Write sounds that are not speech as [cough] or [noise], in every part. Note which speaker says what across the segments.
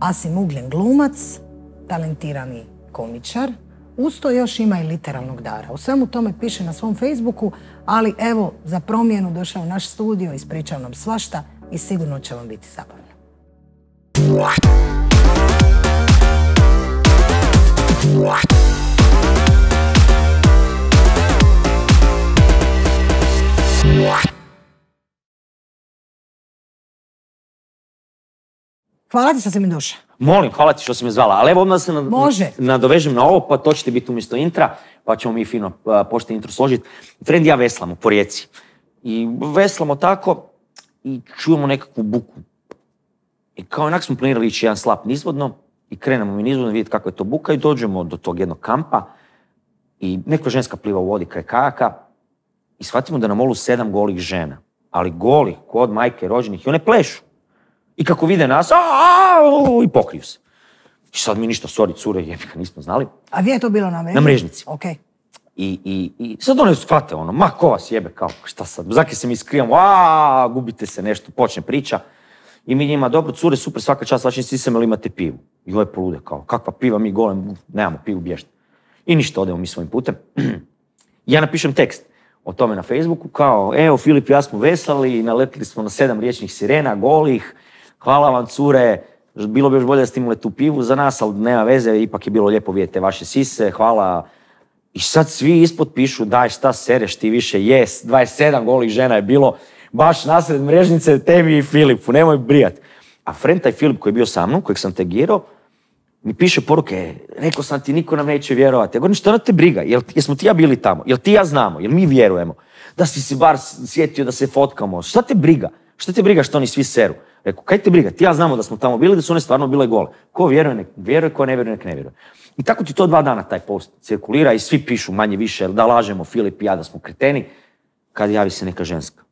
Speaker 1: Asim Ugljen glumac, talentirani komičar, usto još ima i literalnog dara. U svemu tome piše na svom Facebooku, ali evo, za promjenu došao naš studio, ispričao nam svašta i sigurno će vam biti zabavno. Hvala ti što si mi došao.
Speaker 2: Molim, hvala ti što si me zvala, ali evo odmah se nadovežem na ovo, pa to ćete biti umjesto intra, pa ćemo mi fino pa, pošto intro složiti. Friend ja veslamo po rijeci. I veslamo tako i čujemo nekakvu buku. I kao onak smo planirali ići jedan slap nizvodno i krenemo mi nizvodno vidjeti kako je to buka i dođemo do tog jednog kampa i neka ženska pliva u vodi kraj kajaka i shvatimo da nam molu sedam golih žena. Ali goli, kod majke rođenih i one plešu. I kako vide nas, a i pokriju se. I sad mi ništa, sorry, cure, jebika, nismo znali.
Speaker 1: A gdje je to bilo na mrežnici? Na mrežnici. Okay.
Speaker 2: I, i, I sad one shvate ono, ma ko vas jebe, kao šta sad, zaki se mi skrijamo, a gubite se nešto, počne priča. I mi njima, dobro, cure, super, svaka čast, vašim sisem, ali imate pivu. I je polude, kao, kakva piva, mi golem, nemamo pivu, bješte. I ništa, odemo mi svojim putem. [clears throat] ja napišem tekst o tome na Facebooku, kao, evo, Filip i ja smo veslali, naletili smo na sedam riječnih sirena, golih, hvala vam cure, bilo bi još bolje da ste imali tu pivu za nas, ali nema veze, ipak je bilo lijepo vidjeti vaše sise, hvala. I sad svi ispod pišu, daj šta sereš ti više, jes, 27 golih žena je bilo, baš nasred mrežnice, tebi i Filipu, nemoj brijat. A friend taj Filip koji je bio sa mnom, kojeg sam tagirao, mi piše poruke, rekao sam ti, niko nam neće vjerovati. Ja govorim, što na te briga, jel, jesmo ti ja bili tamo, jel ti ja znamo, jel mi vjerujemo, da si si bar sjetio da se fotkamo, šta te briga, šta te briga što oni svi seru. Rekao, kaj te briga, ti ja znamo da smo tamo bili, da su one stvarno bile gole. Ko vjeruje, nek vjeruje, ko ne vjeruje, nek ne vjeruje. I tako ti to dva dana taj post cirkulira i svi pišu manje više, da lažemo Filip i ja da smo kreteni, kad javi se neka ženska.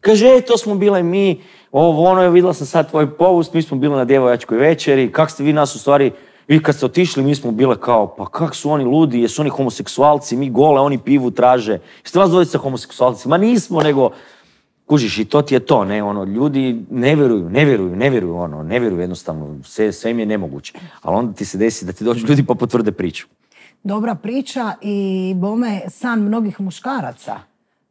Speaker 2: Kaže, e, to smo bile mi, ovo ono je, vidjela sam sad tvoj post, mi smo bili na djevojačkoj večeri, kak ste vi nas u stvari, vi kad ste otišli, mi smo bile kao, pa kak su oni ludi, jesu oni homoseksualci, mi gole, oni pivu traže. Jeste vas dvojica homoseksualci? Ma nismo, nego Kužiš, i to ti je to, ne, ono, ljudi ne vjeruju, ne vjeruju, ne vjeruju, ono, ne vjeruju jednostavno, sve, sve im je nemoguće. Ali onda ti se desi da ti dođu ljudi pa potvrde priču.
Speaker 1: Dobra priča i bome san mnogih muškaraca.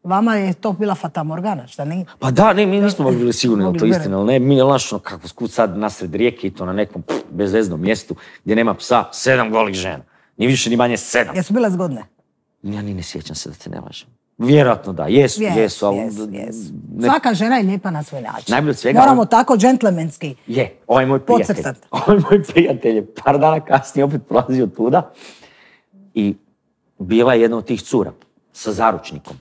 Speaker 1: Vama je to bila Fata Morgana, šta
Speaker 2: Pa da, ne, mi nismo mogli bili sigurni da to istina, ali ne, mi je lašno kako skud sad nasred rijeke i to na nekom bezveznom mjestu gdje nema psa, sedam golih žena. Ni više, ni manje sedam. Jesu bila zgodne? Ja ni ne
Speaker 1: sjećam se da te ne lažem.
Speaker 2: Vjerojatno da, jesu, yes, jesu. yes, Svaka
Speaker 1: žena je lijepa na svoj način. svega... Moramo ono- tako džentlemenski
Speaker 2: Je, ovaj moj prijatelj. [laughs] Ovaj moj prijatelj je par dana kasnije opet prolazio tuda i bila je jedna od tih cura sa zaručnikom.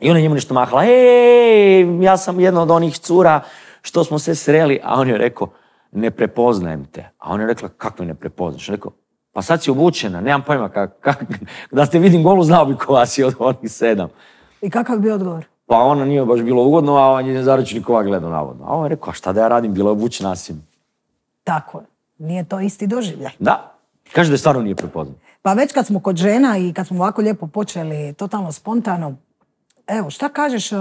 Speaker 2: I ona njemu nešto mahala, ej, ja sam jedna od onih cura što smo se sreli, a on je rekao, ne prepoznajem te. A on je rekla, kako ne prepoznaš? On je rekao, pa sad si obučena, nemam pojma kako, da ste vidim golu znao bi vas je od onih sedam.
Speaker 1: I kakav bi odgovor?
Speaker 2: Pa ona nije baš bilo ugodno, a on je zaručnikova gledao navodno. A on je rekao, a šta da ja radim, bila je obučena asim.
Speaker 1: Tako je. Nije to isti doživljaj.
Speaker 2: Da. Kaže da je stvarno nije prepoznao.
Speaker 1: Pa već kad smo kod žena i kad smo ovako lijepo počeli, totalno spontano, evo, šta kažeš, e,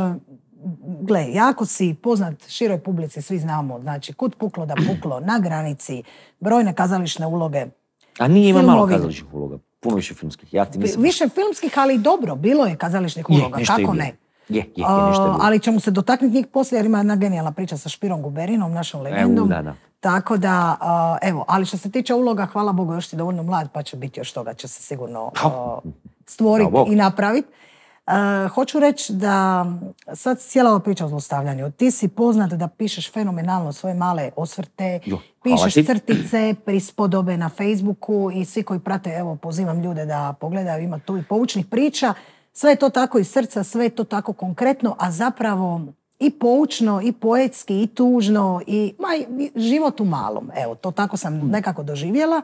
Speaker 1: gle, jako si poznat široj publici, svi znamo, znači, kut puklo da puklo, na granici, brojne kazališne uloge,
Speaker 2: a nije ima malo kazališnih uloga, puno više filmskih. Ja ti mislim...
Speaker 1: Više filmskih, ali dobro, bilo je kazališnih uloga, je, kako ne?
Speaker 2: Je, je, je, nešto je ali
Speaker 1: ćemo se dotaknuti njih poslije jer ima jedna genijalna priča sa Špirom Guberinom, našom e, legendom. da, da. Tako da, evo, ali što se tiče uloga, hvala Bogu, još si dovoljno mlad, pa će biti još toga, će se sigurno
Speaker 2: stvoriti i
Speaker 1: napraviti. Eh, hoću reći da sad cijela ova priča o zlostavljanju. Ti si poznat da pišeš fenomenalno svoje male osvrte, pišeš crtice, prispodobe na Facebooku i svi koji prate, evo pozivam ljude da pogledaju, ima tu i poučnih priča. Sve je to tako iz srca, sve je to tako konkretno, a zapravo i poučno, i poetski, i tužno, i ma, život u malom. Evo, to tako sam hmm. nekako doživjela.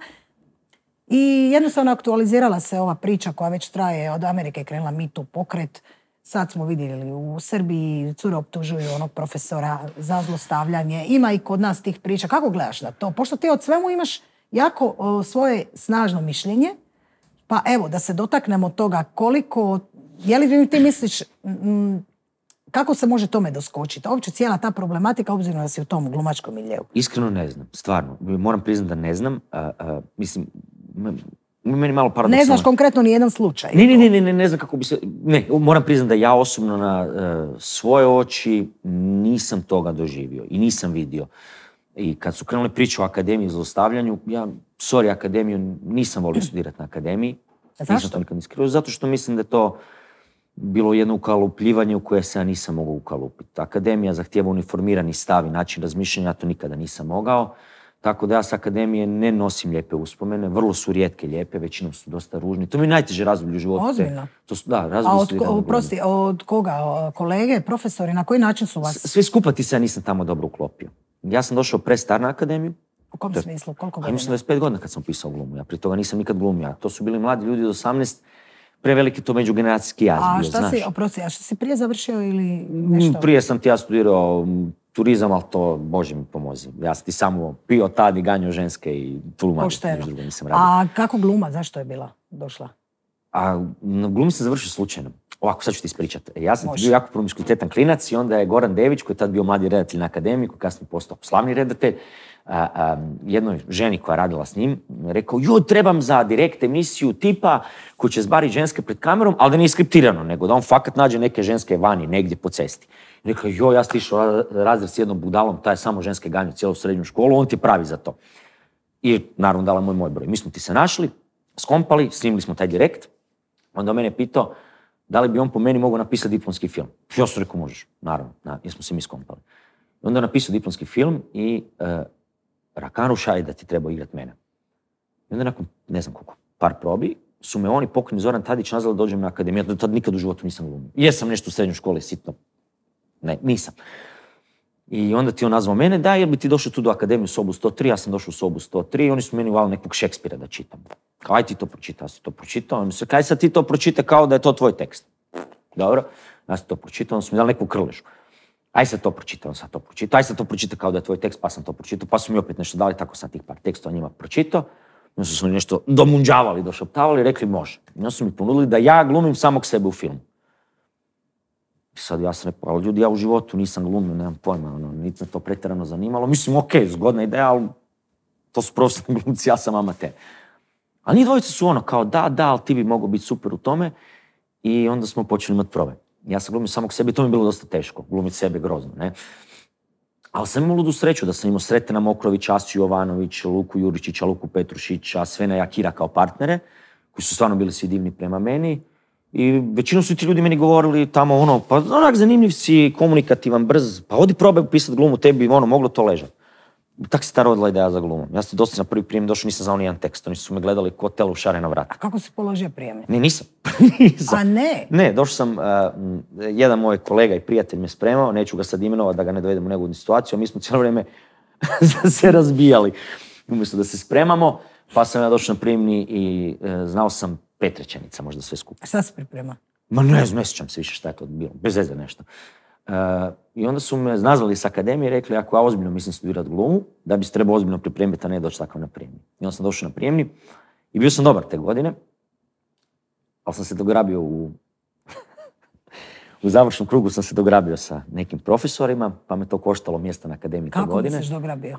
Speaker 1: I jednostavno aktualizirala se ova priča koja već traje, od Amerike je krenula mitu pokret, sad smo vidjeli u Srbiji, cure optužuju onog profesora za zlostavljanje, ima i kod nas tih priča. Kako gledaš na to? Pošto ti od svemu imaš jako svoje snažno mišljenje, pa evo da se dotaknemo toga koliko, je li ti misliš kako se može tome doskočiti? Uopće cijela ta problematika obzirom da si u tom glumačkom miljeu
Speaker 2: Iskreno ne znam, stvarno. Moram priznati da ne znam. mislim, meni malo paradoksalno. Ne znaš ono.
Speaker 1: konkretno ni jedan slučaj.
Speaker 2: Ne, ne, ne, ne, ne znam kako bi se... Ne, moram priznati da ja osobno na e, svoje oči nisam toga doživio i nisam vidio. I kad su krenule priče o akademiji i zlostavljanju, ja, sorry, akademiju nisam volio studirati na akademiji. Zašto? Nisam to zato što mislim da je to bilo jedno ukalupljivanje u koje se ja nisam mogao ukalupiti. Akademija zahtjeva uniformirani stav i način razmišljanja, ja to nikada nisam mogao. Tako da ja s akademije ne nosim lijepe uspomene, vrlo su rijetke lijepe, većinom su dosta ružni. To mi je najteže razdoblje u životu. da, razdoblje od, prosti,
Speaker 1: od koga? Kolege, profesori, na koji način su vas?
Speaker 2: Sve skupa se ja nisam tamo dobro uklopio. Ja sam došao star na akademiju,
Speaker 1: u kom smislu? Koliko godina? Ja
Speaker 2: mislim 25 godina kad sam pisao glumu. Ja prije toga nisam nikad glumio. To su bili mladi ljudi od 18, preveliki to međugeneracijski jaz a šta znaš.
Speaker 1: Si, a si prije završio ili mm, nešto? Prije
Speaker 2: sam ti ja studirao turizam, ali to, Bože mi pomozi. Ja sam ti samo pio tad i ganjao ženske i tulman. Pošteno. A
Speaker 1: kako gluma, zašto je bila došla?
Speaker 2: A, glumi sam završio slučajno. Ovako, sad ću ti ispričati. E, ja sam bio jako promiskuitetan klinac i onda je Goran Dević, koji je tad bio mladi redatelj na akademiku, kasnije postao slavni redatelj, a, jednoj ženi koja je radila s njim, rekao, joj, trebam za direkt emisiju tipa koji će zbariti ženske pred kamerom, ali da nije skriptirano, nego da on fakat nađe neke ženske vani, negdje po cesti. Rekao, joj, ja stišao razred s jednom budalom, taj je samo ženske ganju cijelu srednju školu, on ti pravi za to. I naravno dala moj moj broj. Mi smo ti se našli, skompali, snimili smo taj direkt, onda mene pitao, da li bi on po meni mogao napisati diplomski film. Ja sam rekao, možeš, naravno, jer smo se mi skompali. Onda je napisao diplomski film i e, Rakan rušaj da ti treba igrati mene. I onda nakon, ne znam koliko, par probi, su me oni pokojni Zoran Tadić nazvali da dođem na akademiju. Ja tad nikad u životu nisam glumio. Jesam nešto u srednjoj školi sitno. Ne, nisam. I onda ti on nazvao mene, da, jer bi ti došao tu do akademije u sobu 103, ja sam došao u sobu 103 i oni su meni uvali nekog Šekspira da čitam. Kao, aj ti to pročita, ja sam to pročitao. Oni su, kaj sad ti to pročita kao da je to tvoj tekst. Dobro, ja to pročitao, onda su mi dali neku krležu aj sad to pročitao, sad to pročitao, aj sad to pročitao kao da je tvoj tekst, pa sam to pročitao, pa su mi opet nešto dali, tako sam tih par tekstova njima pročitao. I su mi nešto domunđavali, došaptavali i rekli može. I onda su mi ponudili da ja glumim samog sebe u filmu. sad ja sam rekao, ali ljudi, ja u životu nisam glumio, nemam pojma, ono, niti me to pretjerano zanimalo. Mislim, ok, zgodna ideja, ali to su profesionalni glumci, ja sam amater. Ali njih dvojice su ono, kao da, da, ali ti bi mogao biti super u tome. I onda smo počeli imati probe ja sam glumio samog sebe to mi je bilo dosta teško, glumiti sebe grozno, ne. Ali sam imao ludu sreću da sam imao Sretena mokrović Asu Jovanović, Luku Juričića, Luku Petrušića, Svena Jakira kao partnere, koji su stvarno bili svi divni prema meni. I većinu su ti ljudi meni govorili tamo ono, pa onak zanimljiv si, komunikativan, brz, pa odi probaj pisati glumu tebi, ono, moglo to ležati tak se ta rodila ideja za glumom. Ja sam dosta na prvi prijem došao, nisam znao jedan tekst. Oni su me gledali ko telu šare na vrata. A
Speaker 1: kako si položio prijem? Ne, nisam. [laughs] A ne?
Speaker 2: Ne, došao sam, eh, jedan moj kolega i prijatelj me spremao, neću ga sad imenovati da ga ne dovedem u negodnu situaciju, mi smo cijelo vrijeme [laughs] se razbijali. Umjesto da se spremamo, pa sam ja došao na prijemni i eh, znao sam pet možda sve skupa. A
Speaker 1: sad se priprema? Ma ne,
Speaker 2: ne sjećam se više šta je to bilo. Bez veze nešto. I onda su me nazvali s akademije i rekli, ako ja ozbiljno mislim studirati glumu, da bi se trebao ozbiljno pripremiti, a ne doći takav na prijemni. I onda sam došao na prijemni i bio sam dobar te godine, ali sam se dograbio u... [laughs] u završnom krugu sam se dograbio sa nekim profesorima, pa me to koštalo mjesta na akademiji te godine. Kako se dograbio?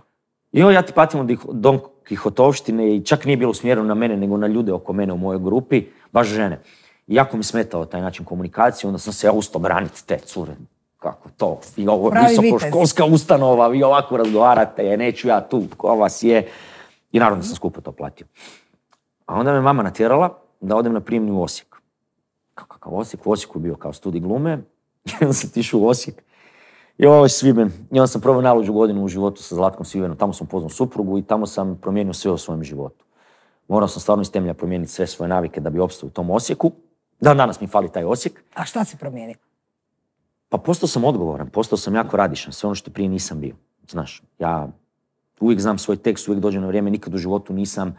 Speaker 2: I ja ti patim Don Kihotovštine i čak nije bilo smjeru na mene, nego na ljude oko mene u mojoj grupi, baš žene. I jako mi smetao taj način komunikacije, onda sam se ja ustao braniti te cure kako to, vi ovo Pravi ustanova, vi ovako razgovarate, neću ja tu, ko vas je. I naravno sam skupo to platio. A onda me mama natjerala da odem na primni u Osijek. Kakav Osijek? U Osijeku je bio kao studij glume. [laughs] I onda sam tišao u Osijek. I ovo je Sviben. I onda sam prvo najluđu godinu u životu sa Zlatkom Svibenom. Tamo sam poznao suprugu i tamo sam promijenio sve u svojem životu. Morao sam stvarno iz temelja promijeniti sve svoje navike da bi opstao u tom Osijeku. da danas mi fali taj Osijek.
Speaker 1: A šta si promijenio?
Speaker 2: Pa postao sam odgovoran, postao sam jako radišan, sve ono što prije nisam bio. Znaš, ja uvijek znam svoj tekst, uvijek dođem na vrijeme, nikad u životu nisam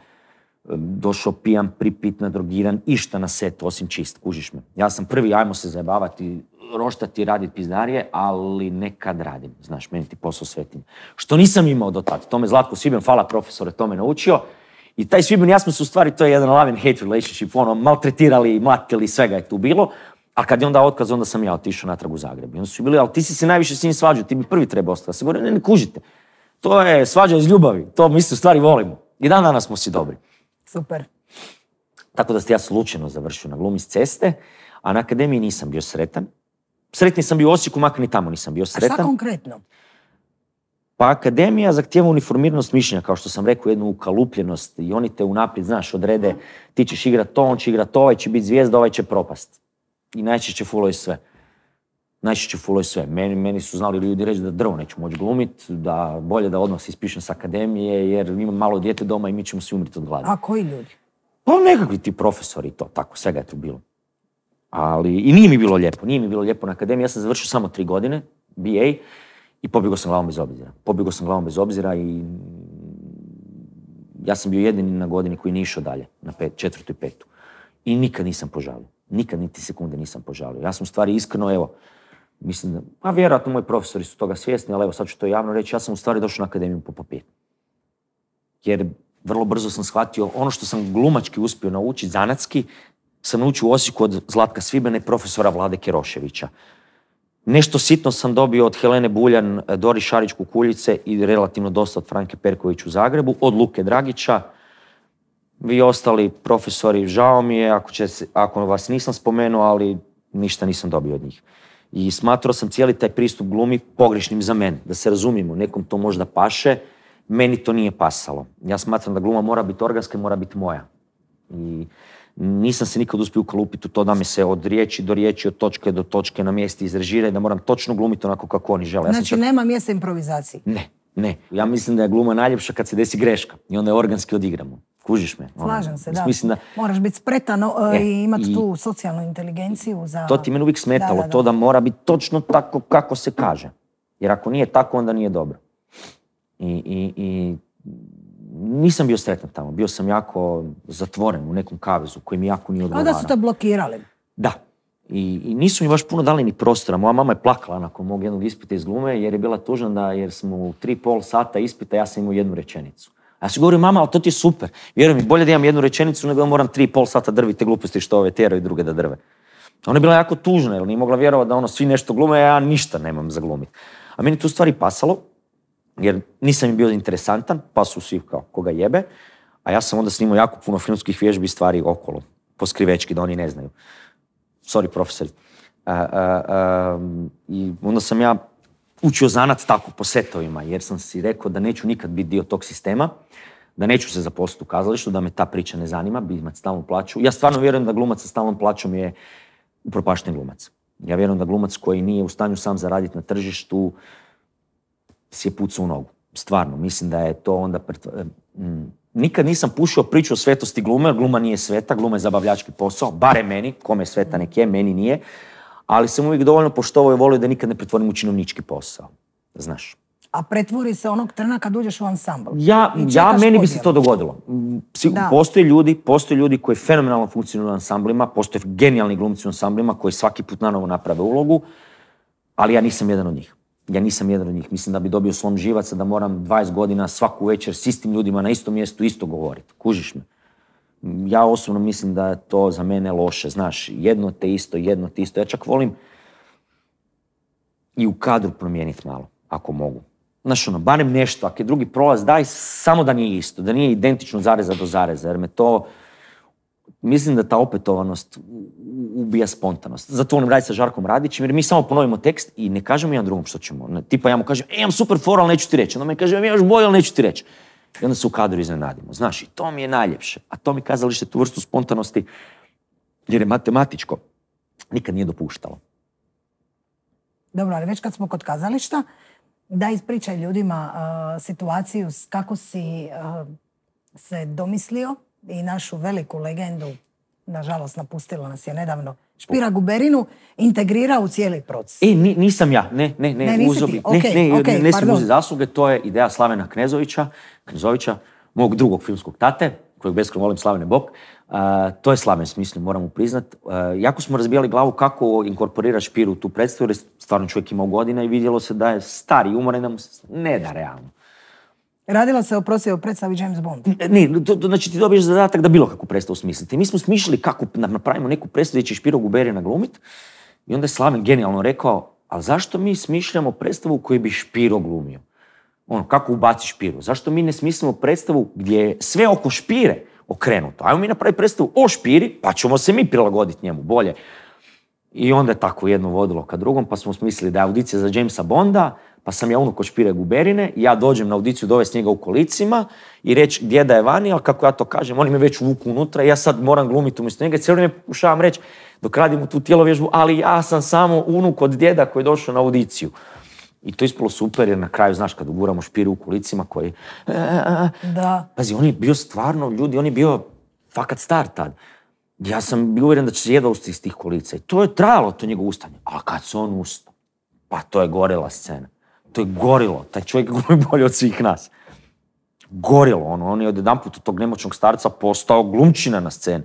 Speaker 2: došao pijan, pripit, nadrogiran, išta na set, osim čist, kužiš me. Ja sam prvi, ajmo se zajebavati, roštati, raditi pizdarije, ali nekad radim, znaš, meni ti posao svetim. Što nisam imao do tada, to me Zlatko Svibin, hvala profesore, to me naučio. I taj svim ja smo se u stvari, to je jedan laven hate relationship, ono, maltretirali, mlatili, svega je tu bilo, a kad je onda otkaz, onda sam ja otišao natrag u Zagreb. I onda su bili, ali ti si se najviše s njim svađao, ti bi prvi trebao ostati. Se govorio, ne, ne kužite. To je svađa iz ljubavi. To mi se stvari volimo. I dan danas smo si dobri. Super. Tako da ste ja slučajno završio na glumi s ceste, a na akademiji nisam bio sretan. Sretni sam bio u Osijeku, makar ni tamo nisam bio sretan. A šta konkretno? Pa akademija zahtjeva uniformiranost mišljenja, kao što sam rekao, jednu ukalupljenost i oni te unaprijed, znaš, odrede ti ćeš igrat to, on će igrat to, ovaj će biti zvijezda, ovaj će propast i najčešće fuloj sve. Najčešće fuloj sve. Meni, meni su znali ljudi reći da drvo neću moći glumit, da bolje da odmah ispišem s akademije jer imam malo dijete doma i mi ćemo svi umriti od gladi. A koji ljudi? Pa nekakvi ti profesori i to, tako, svega je to bilo. Ali, i nije mi bilo lijepo, nije mi bilo lijepo na akademiji. Ja sam završio samo tri godine, BA, i pobjegao sam glavom bez obzira. Pobjegao sam glavom bez obzira i ja sam bio jedini na godini koji nije išao dalje, na pet, četvrtu i petu. I nikad nisam požalio. Nikad niti sekunde nisam požalio. Ja sam stvari iskreno, evo, mislim, a vjerojatno moji profesori su toga svjesni, ali evo sad ću to javno reći, ja sam u stvari došao na akademiju po papir. Jer vrlo brzo sam shvatio ono što sam glumački uspio naučiti, zanatski, sam naučio u Osijeku od Zlatka Svibene profesora Vlade Keroševića. Nešto sitno sam dobio od Helene Buljan, Dori Šarić Kukuljice i relativno dosta od Franke Perković u Zagrebu, od Luke Dragića, vi ostali profesori, žao mi je ako, će, ako vas nisam spomenuo, ali ništa nisam dobio od njih. I smatrao sam cijeli taj pristup glumi pogrešnim za mene, da se razumijemo, nekom to možda paše, meni to nije pasalo. Ja smatram da gluma mora biti organska mora biti moja. I nisam se nikad uspio ukalupiti u to da mi se od riječi do riječi, od točke do točke na mjesti izrežira i da moram točno glumiti onako kako oni žele. Znači, nema
Speaker 1: mjesta improvizaciji? Ne,
Speaker 2: ne. Ja mislim da je gluma najljepša kad se desi greška i onda je organski odigramo. Kužiš me? Ono, Slažem se, da. Mislim
Speaker 1: Moraš biti spretan e, e, i imati tu socijalnu inteligenciju za... To ti meni uvijek smetalo, to
Speaker 2: da mora biti točno tako kako se kaže. Jer ako nije tako, onda nije dobro. I, nisam bio sretan tamo. Bio sam jako zatvoren u nekom kavezu koji mi jako nije odgovarao. A su te
Speaker 1: blokirali?
Speaker 2: Da. I, I, nisu mi baš puno dali ni prostora. Moja mama je plakala nakon mog jednog ispita iz glume jer je bila tužna da jer smo u tri pol sata ispita ja sam imao jednu rečenicu. Ja si govorim, mama, ali to ti je super. Vjerujem mi, bolje da imam jednu rečenicu nego da moram tri i pol sata drvi te gluposti što ove tjeraju druge da drve. Ona je bila jako tužna, jer nije mogla vjerovati da ono svi nešto glume, a ja ništa nemam za glumit. A meni tu stvari pasalo, jer nisam im bio interesantan, pa su svi kao koga jebe, a ja sam onda snimao jako puno filmskih vježbi i stvari okolo, poskrivečki, da oni ne znaju. Sorry, profesor. A, I onda sam ja učio zanat tako, po setovima, jer sam si rekao da neću nikad biti dio tog sistema, da neću se zaposliti u kazalištu, da me ta priča ne zanima, bi imati stalnu plaću. Ja stvarno vjerujem da glumac sa stalnom plaćom je upropašten glumac. Ja vjerujem da glumac koji nije u stanju sam zaraditi na tržištu si je pucao u nogu. Stvarno, mislim da je to onda... E, mm, nikad nisam pušio priču o svetosti glume, gluma nije sveta, gluma je zabavljački posao, bare meni, kome je sveta nek je, meni nije ali sam uvijek dovoljno poštovao i volio da nikad ne pretvorim u činovnički posao. Znaš.
Speaker 1: A pretvori se onog trena kad uđeš u ansambl.
Speaker 2: Ja, ja meni bi se to dogodilo. Psi, postoje ljudi, postoje ljudi koji fenomenalno funkcioniraju u ansamblima, postoje genijalni glumci u ansamblima koji svaki put na novo naprave ulogu, ali ja nisam jedan od njih. Ja nisam jedan od njih. Mislim da bi dobio slom živaca da moram 20 godina svaku večer s istim ljudima na istom mjestu isto govoriti. Kužiš me? ja osobno mislim da je to za mene loše. Znaš, jedno te isto, jedno te isto. Ja čak volim i u kadru promijeniti malo, ako mogu. Znaš, ono, barem nešto, ako je drugi prolaz, daj samo da nije isto, da nije identično zareza do zareza, jer me to... Mislim da ta opetovanost ubija spontanost. Zato volim raditi sa Žarkom Radićem, jer mi samo ponovimo tekst i ne kažemo jedan drugom što ćemo. Tipa ja mu kažem, e, imam super foru, neću ti reći. Onda mi kaže, imam još bolje, ali neću ti reći. I onda se u kadru iznenadimo. Znaš, i to mi je najljepše. A to mi kazalište tu vrstu spontanosti, jer je matematičko, nikad nije dopuštalo.
Speaker 1: Dobro, ali već kad smo kod kazališta, da ispričaj ljudima uh, situaciju kako si uh, se domislio i našu veliku legendu, nažalost napustila nas je nedavno, Špira Guberinu integrira u cijeli proces.
Speaker 2: E, nisam ja, ne, ne, ne, uzobi, ne, ne, ne smijem uzeti zasluge, to je ideja Slavena Knezovića, Knezovića, mog drugog filmskog tate, kojeg beskreno volim, Slavene Bog. to je Slaven smislim moram mu priznat. jako smo razbijali glavu kako inkorporira Špiru u tu predstavu, jer stvarno čovjek imao godina i vidjelo se da je stari i umoran, da mu se
Speaker 1: ne da realno. Radila se o prosjevu predstavi James Bond.
Speaker 2: Ni, znači ti dobiješ zadatak da bilo kakvu predstavu smisliti. Mi smo smišljali kako napravimo neku predstavu gdje će Špiro na naglumit i onda je Slaven genijalno rekao, a zašto mi smišljamo predstavu koju bi Špiro glumio? Ono, kako ubaci Špiru? Zašto mi ne smislimo predstavu gdje je sve oko Špire okrenuto? Ajmo mi napraviti predstavu o Špiri, pa ćemo se mi prilagoditi njemu bolje. I onda je tako jedno vodilo ka drugom, pa smo smislili da je audicija za Jamesa Bonda, pa sam ja unuk od Špire Guberine ja dođem na audiciju dovesti njega u kolicima i reći djeda je vani, ali kako ja to kažem, oni me već uvuku unutra i ja sad moram glumiti umjesto njega i cijelo vrijeme pokušavam reći dok radim tu tijelovježbu, ali ja sam samo unuk od djeda koji je došao na audiciju. I to je ispalo super jer na kraju, znaš, kad uguramo špiru u kolicima koji...
Speaker 1: E, e, e, da.
Speaker 2: Pazi, on je bio stvarno, ljudi, on je bio fakat star tad. Ja sam bio uvjeren da će se jedva ustati iz tih kolica. I to je trajalo, to njegovo ustanje, a kad se on ustao, pa to je gorela scena to je gorilo, taj čovjek glumi bolje od svih nas. Gorilo, ono, on je od jedan put tog nemoćnog starca postao glumčina na sceni.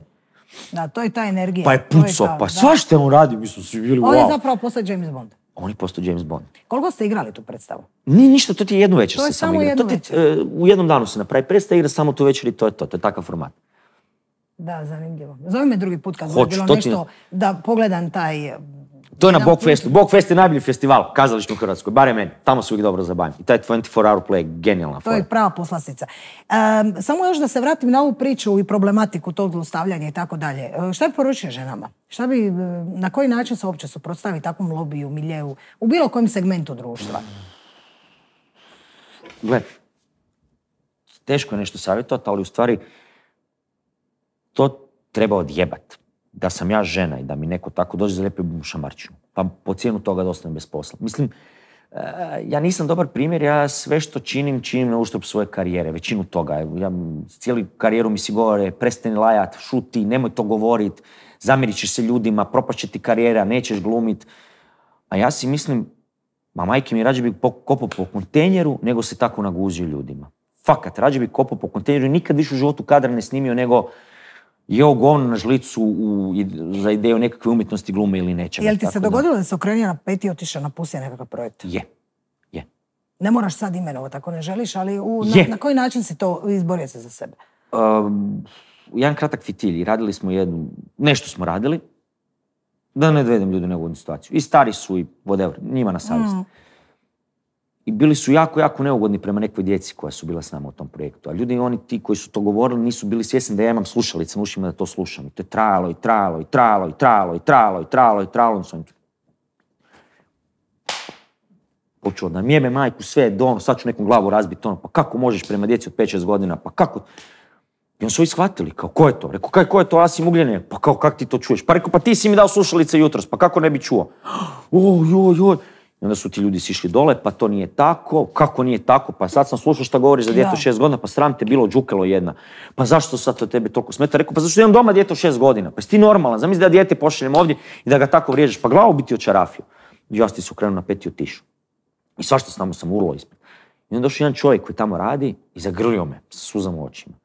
Speaker 1: Da, to je ta energija. Pa je pucao, pa svašta
Speaker 2: on radi, mi smo svi bili wow. On je
Speaker 1: zapravo postao James Bond.
Speaker 2: On je postao James Bond.
Speaker 1: Koliko ste igrali tu predstavu?
Speaker 2: Ni ništa, to ti je jednu večer se samo igra. To ti, e, u jednom danu se napravi presta igra samo tu večer i to je to, to je takav format.
Speaker 1: Da, zanimljivo. Zove me drugi put kad Hoću, bi bilo nešto da pogledam taj to je na Bokfestu.
Speaker 2: fest je najbolji festival kazališni u Hrvatskoj, je meni. Tamo su uvijek dobro zabavim. I taj 24-hour play genijalna To
Speaker 1: je prava poslastica. samo još da se vratim na ovu priču i problematiku tog zlostavljanja i tako dalje. E, šta bi poručio ženama? Šta bi, e, na koji način se uopće suprotstavi takvom lobiju, miljevu, u bilo kojem segmentu društva?
Speaker 2: Gle, teško je nešto savjetovati, ali u stvari to treba odjebat da sam ja žena i da mi neko tako dođe zalijepi u šamarčinu. Pa po cijenu toga da ostanem bez posla. Mislim, eh, ja nisam dobar primjer, ja sve što činim, činim na uštrb svoje karijere, većinu toga. Ja, cijeli karijeru mi si govore, prestani lajat, šuti, nemoj to govorit, Zamirit ćeš se ljudima, propašće ti karijera, nećeš glumit. A ja si mislim, ma majke mi rađe bi kopao po kontejneru nego se tako naguzio ljudima. Fakat, rađe bi kopao po kontejneru i nikad više u životu kadra ne snimio nego je govno na žlicu za ideju nekakve umjetnosti glume ili nečega. Je li ti se dogodilo
Speaker 1: da, se okrenio na pet i otišao na pusti nekakav projekt? Je. je. Ne moraš sad imenovati ako ne želiš, ali u, na, na, koji način se to izborio se za sebe?
Speaker 2: Um, jedan kratak fitilj. Radili smo jednu, nešto smo radili, da ne dovedem ljudi u neugodnu situaciju. I stari su i whatever, njima na savjest. Mm i bili su jako, jako neugodni prema nekoj djeci koja su bila s nama u tom projektu. A ljudi, oni ti koji su to govorili, nisu bili svjesni da ja imam slušalice na ušima da to slušam. I to je trajalo i trajalo i trajalo i trajalo i trajalo i trajalo i trajalo. I sam Počuo da majku, sve, do ono, sad ću nekom glavu razbiti, ono, pa kako možeš prema djeci od 5-6 godina, pa kako? I on su shvatili, kao, ko je to? Rekao, kaj, ko je to Asim Ugljene? Pa kao, kak ti to čuješ? Pa rekao, pa ti si mi dao slušalice jutros, pa kako ne bi čuo? [gasps] Oj, oj, i onda su ti ljudi sišli dole, pa to nije tako, kako nije tako, pa sad sam slušao šta govoriš za djeto šest godina, pa sram te bilo džukelo jedna. Pa zašto sad to tebe toliko smeta? Rekao, pa zašto imam doma djeto šest godina? Pa si ti normalan, zamisli da djete pošaljem ovdje i da ga tako vriježeš, pa glavu biti očarafio. I ja su krenuo na peti otišu. I svašta s nama sam urlo ispred. I onda došao jedan čovjek koji tamo radi i zagrlio me sa suzama u očima.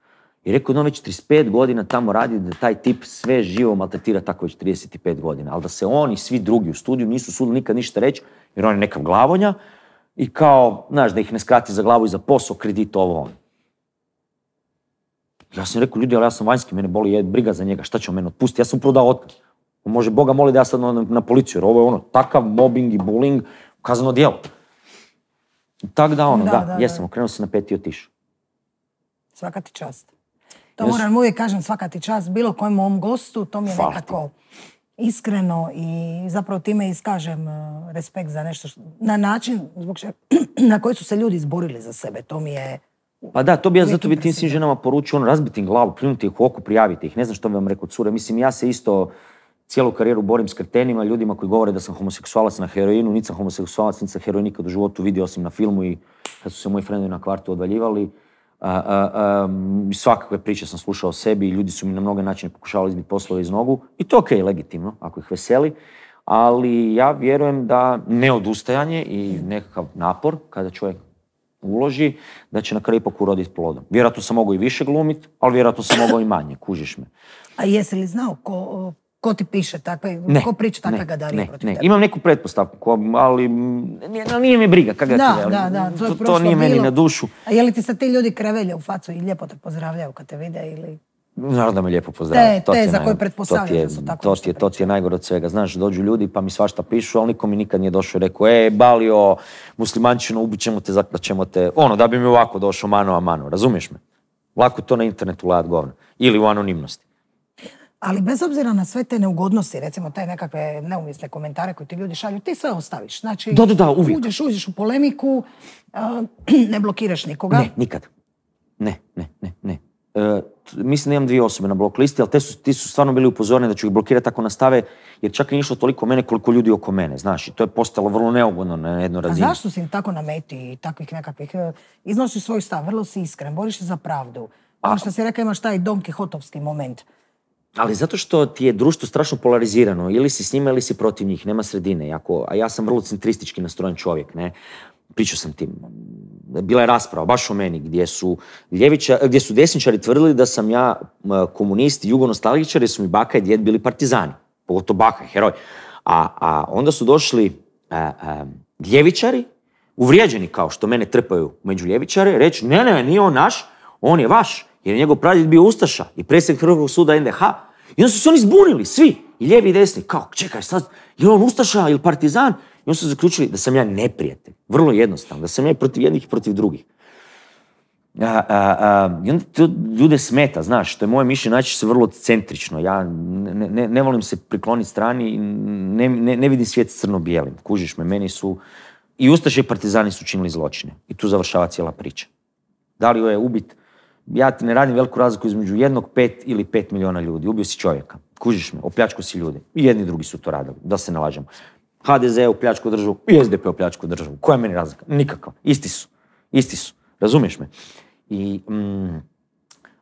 Speaker 2: I rekao da on već 35 godina tamo radi, da taj tip sve živo maltretira tako već 35 godina. Ali da se on i svi drugi u studiju nisu sudili nikad ništa reći, jer on je nekav glavonja i kao, znaš, da ih ne skrati za glavu i za posao, kredit, ovo, on. Ja sam rekao, ljudi, ali ja sam vanjski, mene boli je briga za njega, šta će on mene otpustiti, ja sam prodao dao Može Boga moli da ja sad ono, na, policiju, jer ovo je ono, takav mobbing i bullying, kazano djelo. Tako da ono, da, jesam, okrenuo se na pet i otišao.
Speaker 1: Svaka ti čast. To moram uvijek kažem svakati čas, bilo kojem mom gostu, to mi je nekako iskreno i zapravo time iskažem e, respekt za nešto na način zbog [clears throat] na koji su se ljudi izborili za sebe. To mi je pa da, to bi ja zato
Speaker 2: bi tim svim ženama poručio, on razbiti im glavu, pljunuti ih u oku, prijaviti ih. Ne znam što bi vam rekao cure. Mislim, ja se isto cijelu karijeru borim s kretenima, ljudima koji govore da sam homoseksualac na heroinu, nisam sam homoseksualac, nisam sam heroin nikad u životu vidio osim na filmu i kad su se moji frendovi na kvartu odvaljivali. Mm, svakakve priče sam slušao o sebi i ljudi su mi na mnoge načine pokušavali izbiti poslove iz nogu i to ok, legitimno, ako ih veseli, ali ja vjerujem da neodustajanje i nekakav napor kada čovjek uloži, da će na kraju ipak uroditi plodom. Vjerojatno sam mogao i više glumit, ali vjerojatno sam mogao i manje, kužiš me.
Speaker 1: A jesi li znao ko, ko ti piše takve, ne, ko priča takve ne, gadarije
Speaker 2: ne. Imam neku pretpostavku, ko, ali nije, nije mi briga. Kada da, ti, da, da, to, to, nije meni na dušu.
Speaker 1: A je li ti se ti ljudi krevelje u facu i lijepo te pozdravljaju kad te vide ili...
Speaker 2: Naravno da me lijepo pozdravljaju. Te, to te za koje pretpostavljaju da su tako to ti, je, to je najgore od svega. Znaš, dođu ljudi pa mi svašta pišu, ali niko mi nikad nije došao i rekao, e, Balio, muslimančino, ubićemo te, zaklaćemo te. Ono, da bi mi ovako došao mano a mano, razumiješ me? Lako to na internetu lajat govno. Ili u anonimnosti.
Speaker 1: Ali bez obzira na sve te neugodnosti, recimo te nekakve neumisne komentare koje ti ljudi šalju, ti sve ostaviš. Znači, da, da, da Uđeš, uđeš u polemiku, [clears throat] ne blokiraš nikoga. Ne, nikad. Ne,
Speaker 2: ne, ne, ne. E, mislim da imam dvije osobe na blok listi, ali te su, ti su stvarno bili upozoreni da ću ih blokirati ako nastave, jer čak nije išlo toliko mene koliko ljudi oko mene, znaš, i to je postalo vrlo neugodno na jednu razinu. A zašto
Speaker 1: si tako nameti meti takvih nekakvih, e, iznosi svoj stav, vrlo si iskren, boriš se za pravdu. Ono što si rekao imaš taj Don Quixotovski moment
Speaker 2: ali zato što ti je društvo strašno polarizirano, ili si s njima ili si protiv njih, nema sredine. jako a ja sam vrlo centristički nastrojen čovjek, ne? Pričao sam tim. Bila je rasprava baš o meni gdje su, ljevića, gdje su desničari tvrdili da sam ja komunist i jugonostalgičar jer su mi baka i djed bili partizani. Pogotovo baka, heroj. A, a onda su došli ljevičari, uvrijeđeni kao što mene trpaju među ljevičare, reći ne, ne, nije on naš, on je vaš jer je njegov pradjed bio Ustaša i predsjednik Hrvog suda NDH, i onda su se oni zbunili, svi, i lijevi i desni, kao, čekaj, sad, je on Ustaša ili Partizan? I onda su zaključili da sam ja neprijatelj, vrlo jednostavno, da sam ja protiv jednih i protiv drugih. A, a, a, I onda to ljude smeta, znaš, to je moje mišljenje znači se vrlo centrično. Ja ne, ne, ne volim se prikloniti strani, ne, ne vidim svijet crno-bijelim. Kužiš me, meni su... I Ustaše i Partizani su činili zločine. I tu završava cijela priča. Da li je ubit ja ti ne radim veliku razliku između jednog, pet ili pet miliona ljudi. Ubio si čovjeka. Kužiš me, opljačko si ljude. I jedni i drugi su to radili, da se nalažemo. HDZ je opljačko državu i SDP je opljačko državu. Koja je meni razlika? Nikakva. Isti su. Isti su. Razumiješ me? I mm,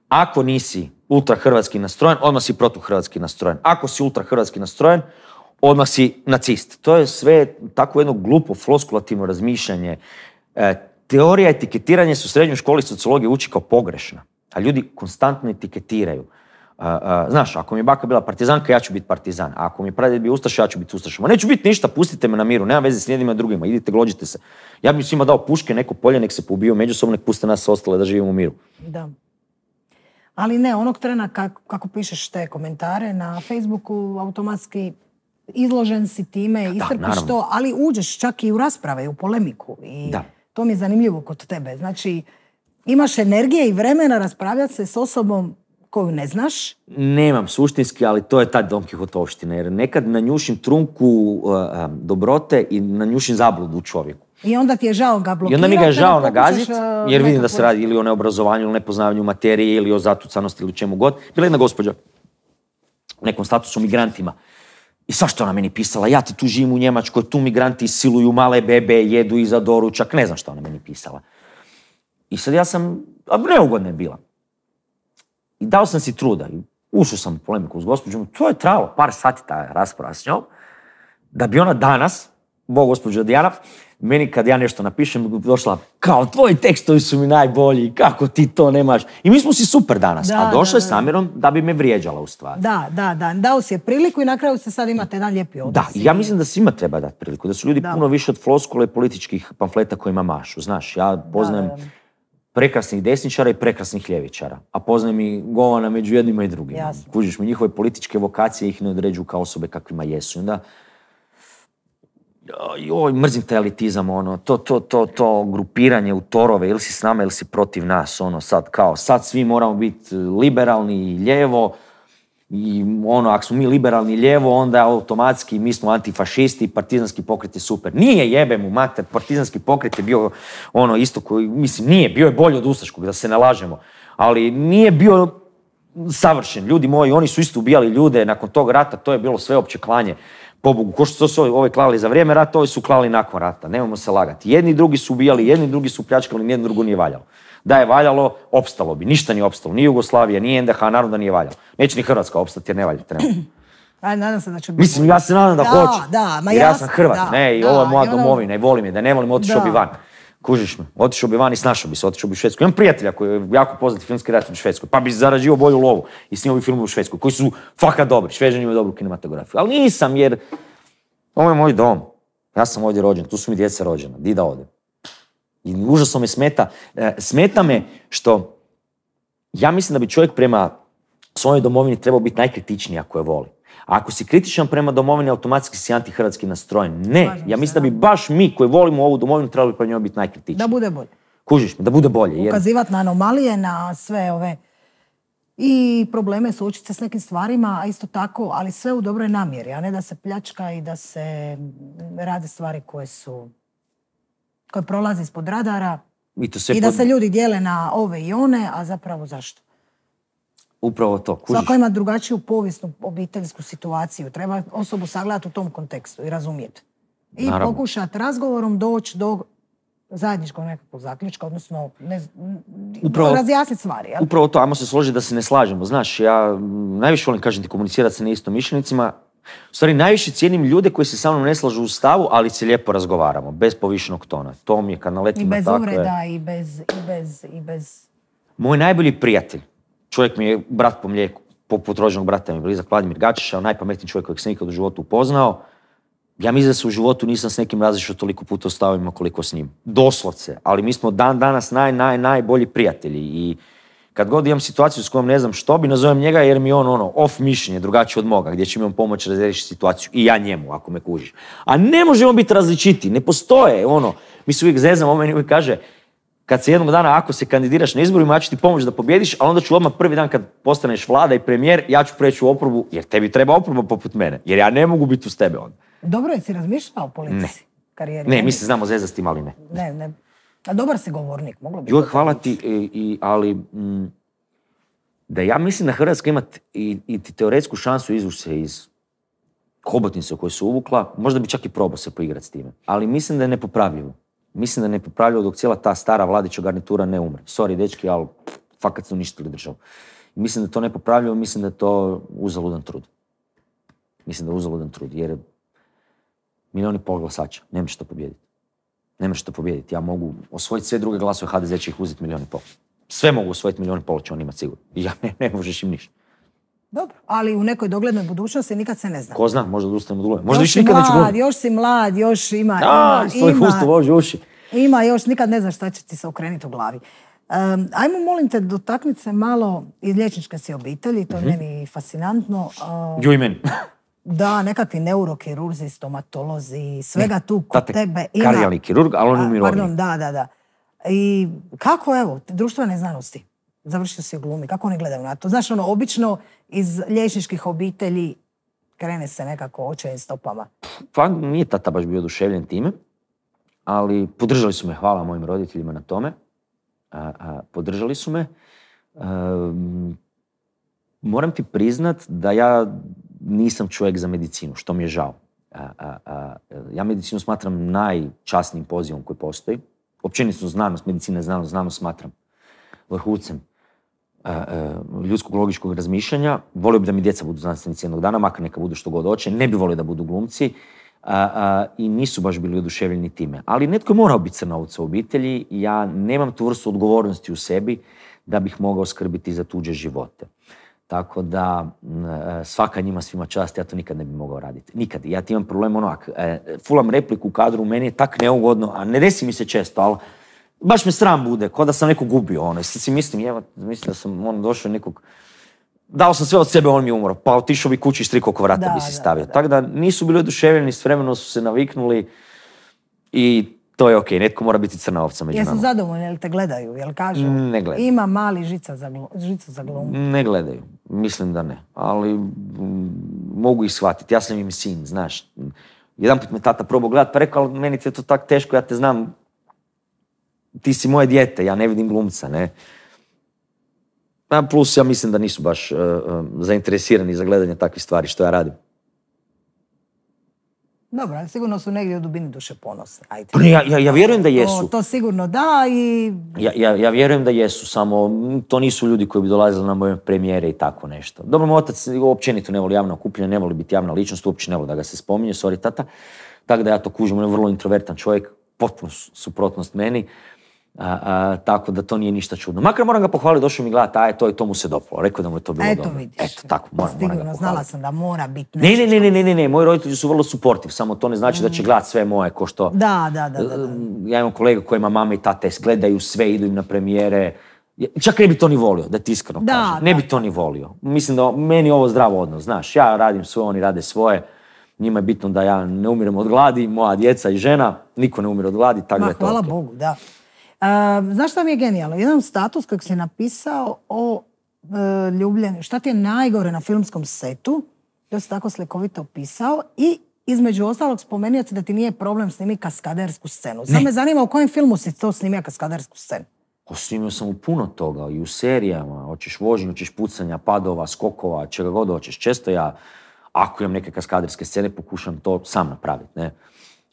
Speaker 2: ako nisi ultrahrvatski nastrojen, odmah si protuhrvatski nastrojen. Ako si ultrahrvatski nastrojen, odmah si nacist. To je sve tako jedno glupo, floskulativno razmišljanje. E, teorija etiketiranja su u srednjoj školi sociologije uči kao pogrešna. A ljudi konstantno etiketiraju. znaš, ako mi je baka bila partizanka, ja ću biti partizan. A ako mi je pradjed bio ustaša, ja ću biti ustaša. Ma neću biti ništa, pustite me na miru, nema veze s jednima drugima, idite, glođite se. Ja bih svima dao puške, neko polje, nek se poubio međusobno, nek puste nas ostale da živimo u miru.
Speaker 1: Da. Ali ne, onog trena kako, pišeš te komentare na Facebooku, automatski izložen si time, istrpiš to, ali uđeš čak i u rasprave, u polemiku. I... Da to mi je zanimljivo kod tebe. Znači, imaš energije i vremena raspravljati se s osobom koju ne znaš?
Speaker 2: Nemam suštinski, ali to je ta Don Kihotovština. Jer nekad nanjušim trunku uh, um, dobrote i nanjušim zabludu u čovjeku.
Speaker 1: I onda ti je žao ga blokirati. I onda mi ga je žao nagaziti, uh, jer vidim da se
Speaker 2: radi ili o neobrazovanju, ili o nepoznavanju materije, ili o zatucanosti, ili čemu god. Bila jedna gospođa nekom statusu migrantima i što ona meni pisala, ja ti tu živim u Njemačkoj, tu migranti siluju male bebe, jedu iza doručak, ne znam šta ona meni pisala. I sad ja sam, a neugodna je bila. I dao sam si truda, ušao sam u polemiku s gospođom, to je trajalo par sati ta rasprava s njom, da bi ona danas, bog gospođa Dijana, meni kad ja nešto napišem, došla kao tvoji tekstovi su mi najbolji, kako ti to nemaš. I mi smo si super danas, da, a došla je s da bi me vrijeđala u stvari.
Speaker 1: Da, da, da. Dao si je priliku i na kraju se sad imate jedan lijepi odnos. Da, ja
Speaker 2: mislim da svima treba dati priliku, da su ljudi puno više od floskule političkih pamfleta kojima mašu. Znaš, ja poznajem prekrasnih desničara i prekrasnih ljevičara. A poznajem i govana među jednima i drugima. Jasne. mi, njihove političke vokacije ih ne određuju kao osobe kakvima jesu. Onda joj, mrzim taj elitizam, ono, to, to, to, to grupiranje u torove, ili si s nama ili si protiv nas, ono, sad kao, sad svi moramo biti e, liberalni i ljevo, i ono, ako smo mi liberalni ljevo, onda automatski mi smo antifašisti i partizanski pokret je super. Nije jebe mu mater, partizanski pokret je bio ono isto koji, mislim, nije, bio je bolje od Ustaškog, da se nalažemo, ali nije bio savršen. Ljudi moji, oni su isto ubijali ljude nakon tog rata, to je bilo sveopće klanje pobogu, ko što su ove klali za vrijeme rata, ovi su klali nakon rata, nemojmo se lagati. Jedni drugi su ubijali, jedni drugi su pljačkali, nijedno drugo nije valjalo. Da je valjalo, opstalo bi, ništa nije opstalo, ni Jugoslavija, ni NDH, naravno da nije valjalo. Neće ni Hrvatska opstati jer ne valja trenutno.
Speaker 1: Aj, [clears throat] nadam se da će Mislim, ja se nadam da, hoće. Da, ma jer ja sam Hrvat, ne, i ovo je moja domovina
Speaker 2: i volim je, da ne volim otišao bi van. Kužiš me. Otišao bi van i snašao bi se, otišao bi u Švedsku. Imam prijatelja koji je jako poznati filmski redatelj u Švedskoj, pa bi zarađivao bolju lovu i snio bi film u Švedskoj, koji su faka dobri. Šveđani imaju dobru kinematografiju. Ali nisam jer ovo je moj dom. Ja sam ovdje rođen, tu su mi djeca rođena. Di da ode. I užasno me smeta. E, smeta me što ja mislim da bi čovjek prema svojoj domovini trebao biti najkritičniji ako je voli. Ako si kritičan prema domovini, automatski si antihrvatski nastrojen. Ne, ja mislim da bi baš mi koji volimo ovu domovinu trebali prema njoj biti najkritičniji. Da bude bolje. Kužiš me, da bude bolje.
Speaker 1: Ukazivati na anomalije, na sve ove i probleme suočiti se s nekim stvarima, a isto tako, ali sve u dobroj namjeri, a ne da se pljačka i da se rade stvari koje su koje prolaze ispod radara i, i da se ljudi dijele na ove i one, a zapravo zašto?
Speaker 2: Upravo to. Svako
Speaker 1: ima drugačiju povijesnu obiteljsku situaciju. Treba osobu sagledati u tom kontekstu i razumijeti. I pokušati razgovorom doći do zajedničkog nekakvog zaključka, odnosno ne, upravo, razjasniti stvari. Upravo
Speaker 2: to, ajmo se složiti da se ne slažemo. Znaš, ja najviše volim, kažem ti, komunicirati sa mišljenicima. U stvari, najviše cijenim ljude koji se sa mnom ne slažu u stavu, ali se lijepo razgovaramo, bez povišenog tona. To mi je kad tako. I bez ureda,
Speaker 1: i bez, i bez, i bez...
Speaker 2: Moj najbolji prijatelj, čovjek mi je brat po mlijeku, poput rođenog brata mi je blizak Vladimir Gačiša, najpametniji čovjek kojeg sam nikad u životu upoznao. Ja mislim da se u životu nisam s nekim različio toliko puta u stavima koliko s njim. Doslovce, ali mi smo dan danas naj, naj, najbolji prijatelji i kad god imam situaciju s kojom ne znam što bi, nazovem njega jer mi on ono, off mišljenje, drugačije od moga, gdje će mi on pomoć razriješiti situaciju i ja njemu, ako me kužiš. A ne možemo biti različiti, ne postoje, ono, mi se uvijek zezamo, on meni uvijek kaže, kad se jednog dana, ako se kandidiraš na izborima, ja ću ti pomoć da pobjediš, ali onda ću odmah prvi dan kad postaneš vlada i premijer, ja ću preći u oporbu, jer tebi treba oporba poput mene, jer ja ne mogu biti uz tebe onda.
Speaker 1: Dobro, si razmišljao o politici? Ne. Karijeri? Ne, mi se
Speaker 2: znamo zezati s tim, ali ne.
Speaker 1: Ne, ne. A dobar se govornik, moglo bi... Joj,
Speaker 2: hvala ti, e, ali... Mm, da ja mislim da Hrvatska ima i, i teoretsku šansu izvući se iz hobotnice u koju se uvukla, možda bi čak i probao se poigrati s time. Ali mislim da je nepopravljivo mislim da ne popravljaju dok cijela ta stara vladića garnitura ne umre. Sorry, dečki, ali fakat su uništili državu. Mislim da to ne popravljaju, mislim da je to uzaludan trud. Mislim da je uzaludan trud, jer milioni pol glasača, nema što pobjediti. Nema što pobijediti. Ja mogu osvojiti sve druge glasove, HDZ će ih uzeti milioni pol. Sve mogu osvojiti milioni pol, će on imati sigurno. [laughs] Ja ne, ne možeš im ništa.
Speaker 1: Dobro, ali u nekoj doglednoj budućnosti nikad se ne zna. Ko
Speaker 2: zna, možda odustajem od Možda više nikad neću
Speaker 1: Još si mlad, još ima, A, ima, ima, ima još, nikad ne znaš šta će ti se okrenuti u glavi. ajmo, molim te, dotakniti se malo iz liječničke si obitelji, to je mhm. meni fascinantno. Um, meni. da, nekakvi neurokirurzi, stomatolozi, svega tu kod tebe. Ima, kirurg, ali on je Pardon, da, da, da. I kako, evo, društvene znanosti? završio se u glumi, kako oni gledaju na to? Znaš, ono, obično iz liječničkih obitelji krene se nekako i stopama.
Speaker 2: Pa nije tata baš bio oduševljen time, ali podržali su me, hvala mojim roditeljima na tome. A, podržali su me. moram ti priznat da ja nisam čovjek za medicinu, što mi je žao. ja medicinu smatram najčasnijim pozivom koji postoji. Općenito znanost, medicina je znanost, znanost smatram vrhucem. E, e, ljudskog logičkog razmišljanja. Volio bih da mi djeca budu znanstvenici jednog dana, makar neka budu što god hoće. Ne bi volio da budu glumci e, i nisu baš bili oduševljeni time. Ali netko je morao biti crnovca u obitelji. Ja nemam tu vrstu odgovornosti u sebi da bih mogao skrbiti za tuđe živote. Tako da svaka njima svima čast, ja to nikad ne bih mogao raditi. Nikad. Ja ti imam problem onak, fulam repliku u kadru, meni je tak neugodno, a ne desi mi se često, ali baš me sram bude, kao da sam nekog gubio, ono, i sad si mislim, jeva, mislim da sam, ono, došao nekog, dao sam sve od sebe, on mi je umro, pa otišao bi kući i strikao vrata bi si stavio. Tako da nisu bili oduševljeni, s vremenom su se naviknuli i to je ok, netko mora biti crna ovca među Jesu nama. Jesu
Speaker 1: zadovoljni, jel te gledaju, jel kažu? Ne gledaju. Ima mali žica za, žicu za glumu.
Speaker 2: Ne gledaju, mislim da ne, ali mogu ih shvatiti, ja sam im sin, znaš. Jedan put me tata probao gledat, pa rekao, ali meni je to tako teško, ja te znam, ti si moje dijete, ja ne vidim glumca, ne. A plus ja mislim da nisu baš e, e, zainteresirani za gledanje takvih stvari što ja radim.
Speaker 1: Dobro, sigurno su negdje u dubini duše ponosni. Ajde. Pa
Speaker 2: ja, ja, vjerujem da jesu.
Speaker 1: To, sigurno da i...
Speaker 2: Ja, ja, vjerujem da jesu, samo to nisu ljudi koji bi dolazili na moje premijere i tako nešto. Dobro, moj otac općenito ne voli javno okupljanje, ne voli biti javna ličnost, uopće ne voli da ga se spominje, sorry tata. Tako da ja to kužim, on je vrlo introvertan čovjek, potpuno suprotnost meni. A, a, tako da to nije ništa čudno. Makar moram ga pohvaliti, došao mi gledati, a je to i to mu se dopalo. Rekao da mu je to bilo Eto, dobro. Vidiš. Eto, tako,
Speaker 1: moram, moram ga znala sam da mora biti ne,
Speaker 2: ne, ne, ne, ne, ne, moji roditelji su vrlo suportiv, samo to ne znači da će mm. gledati sve moje, ko što...
Speaker 1: Da, da, da, da,
Speaker 2: mm, Ja imam kolega kojima mama i tate gledaju sve, idu im na premijere, Čak ne bi to ni volio, da ti iskreno da, kažem. Ne bi to ni volio. Mislim da meni ovo zdravo odnos, znaš. Ja radim svoje, oni rade svoje. Njima je bitno da ja ne umirem od gladi, moja djeca i žena. Niko ne umire od gladi, tako je to.
Speaker 1: Hvala Bogu, da. Znaš što mi je genijalno? Jedan status kojeg si napisao o e, ljubljenju. Šta ti je najgore na filmskom setu? To si tako slikovito opisao i između ostalog spomenuo si da ti nije problem snimi kaskadersku scenu. Samo me zanima u kojem filmu si to snimio kaskadersku scenu?
Speaker 2: O, snimio sam u puno toga i u serijama. Hoćeš vožnju, hoćeš pucanja, padova, skokova, čega god hoćeš. Često ja, ako imam neke kaskaderske scene, pokušam to sam napraviti. Ne?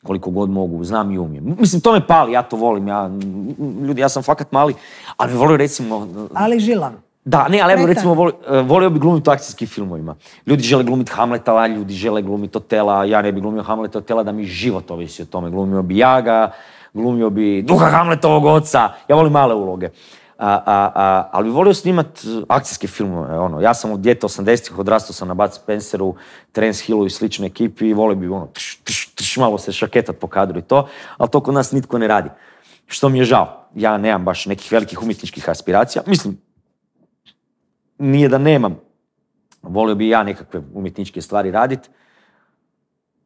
Speaker 2: koliko god mogu, znam i umijem. Mislim, to me pali, ja to volim, ja, ljudi, ja sam fakat mali, ali bi volio recimo...
Speaker 1: Ali žilan. Da, ne, ali evo recimo
Speaker 2: volio, e, volio bi glumiti u akcijskim filmovima. Ljudi žele glumiti Hamleta, ljudi žele glumiti Otela, ja ne bi glumio Hamleta Otela da mi život ovisi o tome. Glumio bi Jaga, glumio bi duha Hamletovog oca, ja volim male uloge a, a, a, ali volio snimat e, akcijske filmove. Ono. Ja sam od djeta 80-ih, odrastao sam na Bud Spenceru, Trans Hillu i sličnoj ekipi i volio bi ono, tš, tš, malo se šaketat po kadru i to, ali to kod nas nitko ne radi. Što mi je žao. Ja nemam baš nekih velikih umjetničkih aspiracija. Mislim, nije da nemam. Volio bi ja nekakve umjetničke stvari raditi,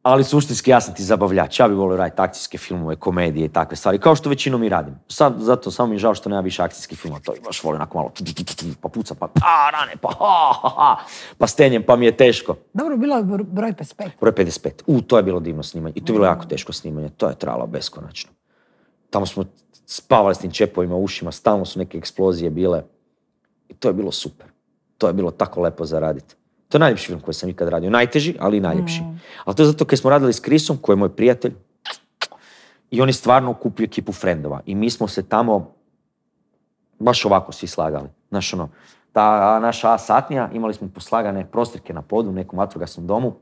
Speaker 2: ali suštinski ja sam ti zabavljač. Ja bi volio raditi akcijske filmove, komedije i takve stvari, kao što većinom i radim. zato samo mi je žao što nema više akcijskih filmova. To baš volim onako malo, pa puca, pa a, rane, pa pa stenjem, pa mi je teško.
Speaker 1: Dobro, bilo je broj 55.
Speaker 2: Broj 55. U, to je bilo divno snimanje. I to je bilo jako teško snimanje. To je trajalo beskonačno. Tamo smo spavali s tim čepovima u ušima, stalno su neke eksplozije bile. I to je bilo super. To je bilo tako lepo zaraditi. To je najljepši film koji sam ikad radio. Najteži, ali i najljepši. Mm. Ali to je zato kad smo radili s Krisom, koji je moj prijatelj, i oni stvarno kupio ekipu frendova. I mi smo se tamo baš ovako svi slagali. Znaš, ono, ta naša satnija, imali smo poslagane prostirke na podu u nekom vatrogasnom domu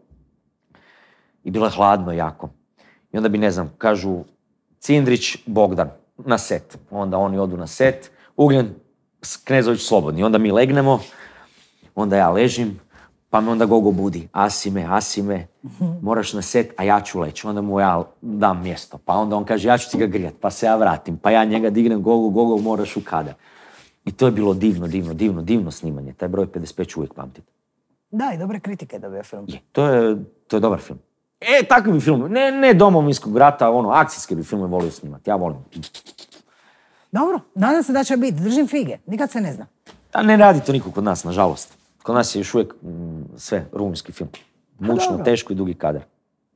Speaker 2: i bilo je hladno jako. I onda bi, ne znam, kažu Cindrić, Bogdan, na set. Onda oni odu na set, Ugljen, Knezović slobodni. Onda mi legnemo, onda ja ležim, pa me onda Gogo budi. Asime, Asime, moraš na set, a ja ću leći. Onda mu ja dam mjesto. Pa onda on kaže, ja ću ti ga grijat, pa se ja vratim. Pa ja njega dignem, Gogo, Gogo, moraš u kada. I to je bilo divno, divno, divno, divno snimanje. Taj broj 55 ću uvijek pamtiti.
Speaker 1: Da, i dobre kritike je dobio film.
Speaker 2: to je, to je dobar film. E, takvi bi film, ne, domovinskog rata, ono, akcijski bi filme volio snimati, ja volim.
Speaker 1: Dobro, nadam se da će biti, držim fige, nikad se ne zna.
Speaker 2: Da, ne radi to niko kod nas, nažalost. Kod nas je još uvijek sve rumunjski film. Mučno, teško i dugi kadar.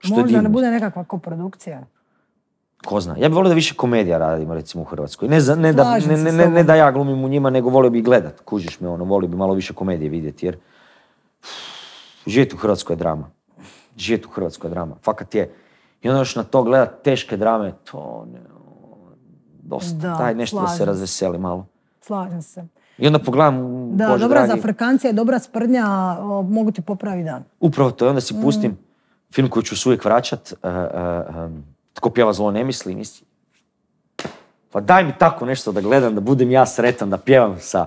Speaker 2: Možda ne bude
Speaker 1: nekakva koprodukcija.
Speaker 2: Ko zna. Ja bih volio da više komedija radimo recimo u Hrvatskoj. Ne, da, ja glumim u njima, nego volio bi gledat. Kužiš me ono, volio bi malo više komedije vidjeti jer živjeti u Hrvatskoj je drama. Živjeti u Hrvatskoj je drama. Fakat je. I onda još na to gledat teške drame, to ono, dosta. nešto da se razveseli malo.
Speaker 1: Slažem se.
Speaker 2: I onda pogledam, da, dobra za
Speaker 1: frekancija je dobra sprdnja, mogu ti popraviti dan.
Speaker 2: Upravo to, i onda si mm. pustim film koji ću se uvijek vraćat, e, e, e, tko pjeva zlo ne misli, nisi. Pa daj mi tako nešto da gledam, da budem ja sretan, da pjevam sa,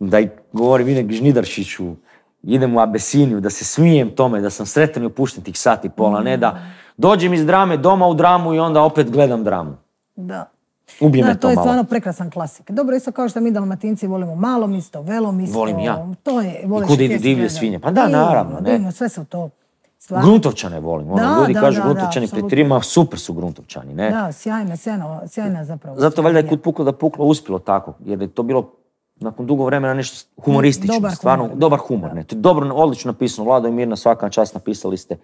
Speaker 2: da govorim idem Gžnidaršiću, idem u Abesiniju, da se smijem tome, da sam sretan i opušten tih sati pola, mm. ne da dođem iz drame doma u dramu i onda opet gledam dramu. Da. Ubije to, je stvarno
Speaker 1: prekrasan klasik. Dobro, isto kao što mi dalmatinci volimo malo misto, velo misto. Volim ja. To je, voliš I divlje svinje. Pa da, naravno. Ne. sve su to. Gruntovčane
Speaker 2: volim. Ono, da, ljudi da, kažu da, gruntovčani trima, super su gruntovčani. Ne? Da,
Speaker 1: sjajna, sjajna, zapravo. Zato valjda je
Speaker 2: Kut puklo da puklo uspjelo tako, jer je to bilo nakon dugo vremena nešto humoristično, stvarno, dobar humor. Ne? To je dobro, odlično napisano, Vlado i Mirna svaka čast napisali ste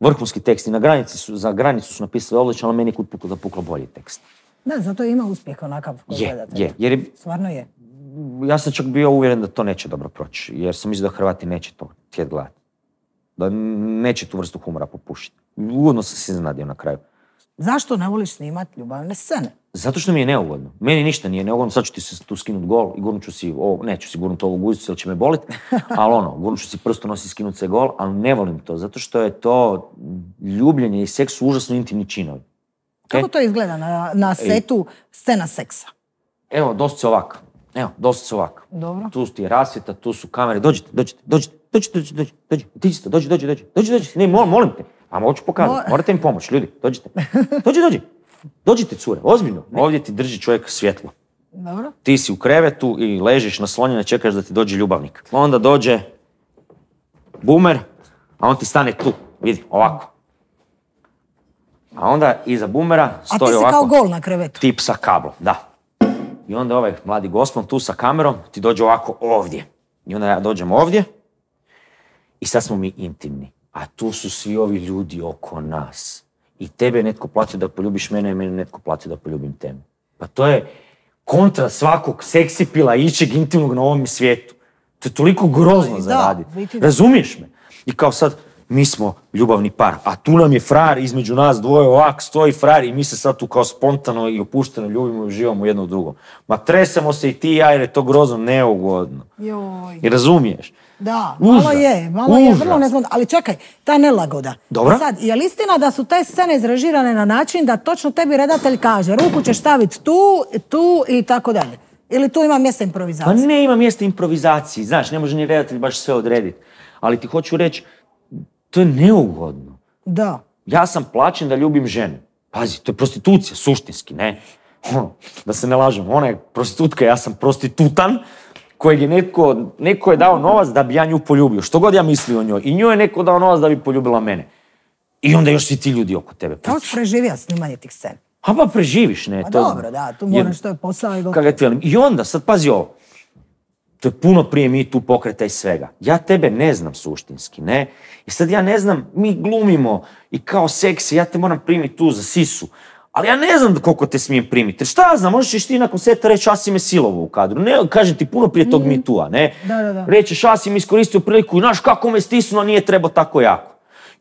Speaker 2: vrhunski tekst i na granici su, za granicu su napisali odlično, ali meni je kud puklo da puklo bolji tekst.
Speaker 1: Da, zato ima uspjeh onakav koji je, Je, jer je, Stvarno je.
Speaker 2: Ja sam čak bio uvjeren da to neće dobro proći, jer sam mislio da Hrvati neće to htjet gledati. Da neće tu vrstu humora popušiti. Ugodno sam se iznenadio na kraju.
Speaker 1: Zašto ne voliš snimati ljubavne scene?
Speaker 2: Zato što mi je neugodno. Meni ništa nije neugodno. Sad ću ti se tu skinut gol i gurnut ću si, o neću si gurnut ovu guzicu jer će me bolit, [laughs] ali ono, gurnut ću si prsto nosi skinut se gol, ali ne volim to. Zato što je to ljubljenje i seks užasno intimni činovi. Kako e. to
Speaker 1: izgleda na, na setu scena seksa?
Speaker 2: Evo, dosta ovako. Evo, dosta ovako. Dobro. Tu ti je rasvjeta, tu su kamere. Dođite, dođite, dođite, dođite, dođite, dođite, dođite. Ti dođite. Dođite, dođite. Ne, molim, molim te. a hoću pokazati. Morate im pomoći, ljudi. Dođite. Dođi, dođi. Dođite, cure, ozbiljno. Ovdje ti drži čovjek svjetlo. Dobro. Ti si u krevetu i ležiš slonjene, čekaš da ti dođe ljubavnik. Onda dođe bumer, a on ti stane tu. Vidi, ovako. A onda iza bumera stoji ovako... A ti
Speaker 1: gol na krevetu.
Speaker 2: Tip sa kablom, da. I onda ovaj mladi gospon tu sa kamerom ti dođe ovako ovdje. I onda ja dođem ovdje i sad smo mi intimni. A tu su svi ovi ljudi oko nas. I tebe je netko platio da poljubiš mene, i mene netko platio da poljubim tebe. Pa to je kontra svakog seksipila pila ičeg intimnog na ovom svijetu. To je toliko grozno za raditi. Razumiješ me? I kao sad, mi smo ljubavni par. A tu nam je frar između nas dvoje ovak stoji frar i mi se sad tu kao spontano i opušteno ljubimo i uživamo jedno u drugom. Ma tresemo se i ti i ja jer je to grozno neugodno. I razumiješ?
Speaker 1: Da, malo je, malo je, Ali čekaj, ta nelagoda. Dobro. Sad, je istina da su te scene izrežirane na način da točno tebi redatelj kaže ruku ćeš staviti tu, tu i tako dalje? Ili tu ima mjesta improvizacije? Pa
Speaker 2: ne ima mjesta improvizacije. znaš, ne može ni redatelj baš sve odrediti. Ali ti hoću reći, to je neugodno. Da. Ja sam plaćen da ljubim ženu. Pazi, to je prostitucija, suštinski, ne? Ono, da se ne lažem, ona je prostitutka, ja sam prostitutan kojeg je neko, neko je dao novac da bi ja nju poljubio. Što god ja mislio o njoj. I nju je neko dao novac da bi poljubila mene. I onda još svi ti ljudi oko tebe.
Speaker 1: Kako si preživio snimanje tih scena?
Speaker 2: A pa preživiš, ne? Pa dobro,
Speaker 1: da, tu moraš, to je posao i
Speaker 2: gotovo. I onda, sad pazi ovo, to je puno prije mi tu pokreta i svega. Ja tebe ne znam suštinski, ne? I sad ja ne znam, mi glumimo i kao seksi, ja te moram primiti tu za sisu. Ali ja ne znam koliko te smijem primiti. Šta ja znam, možeš ti nakon seta reći, a si me silovo u kadru. Ne, kažem ti puno prije tog mm. mi tu, ne? Da, da, da. Rećeš, a si mi iskoristio priliku i znaš kako me stisnuo, nije trebao tako jako.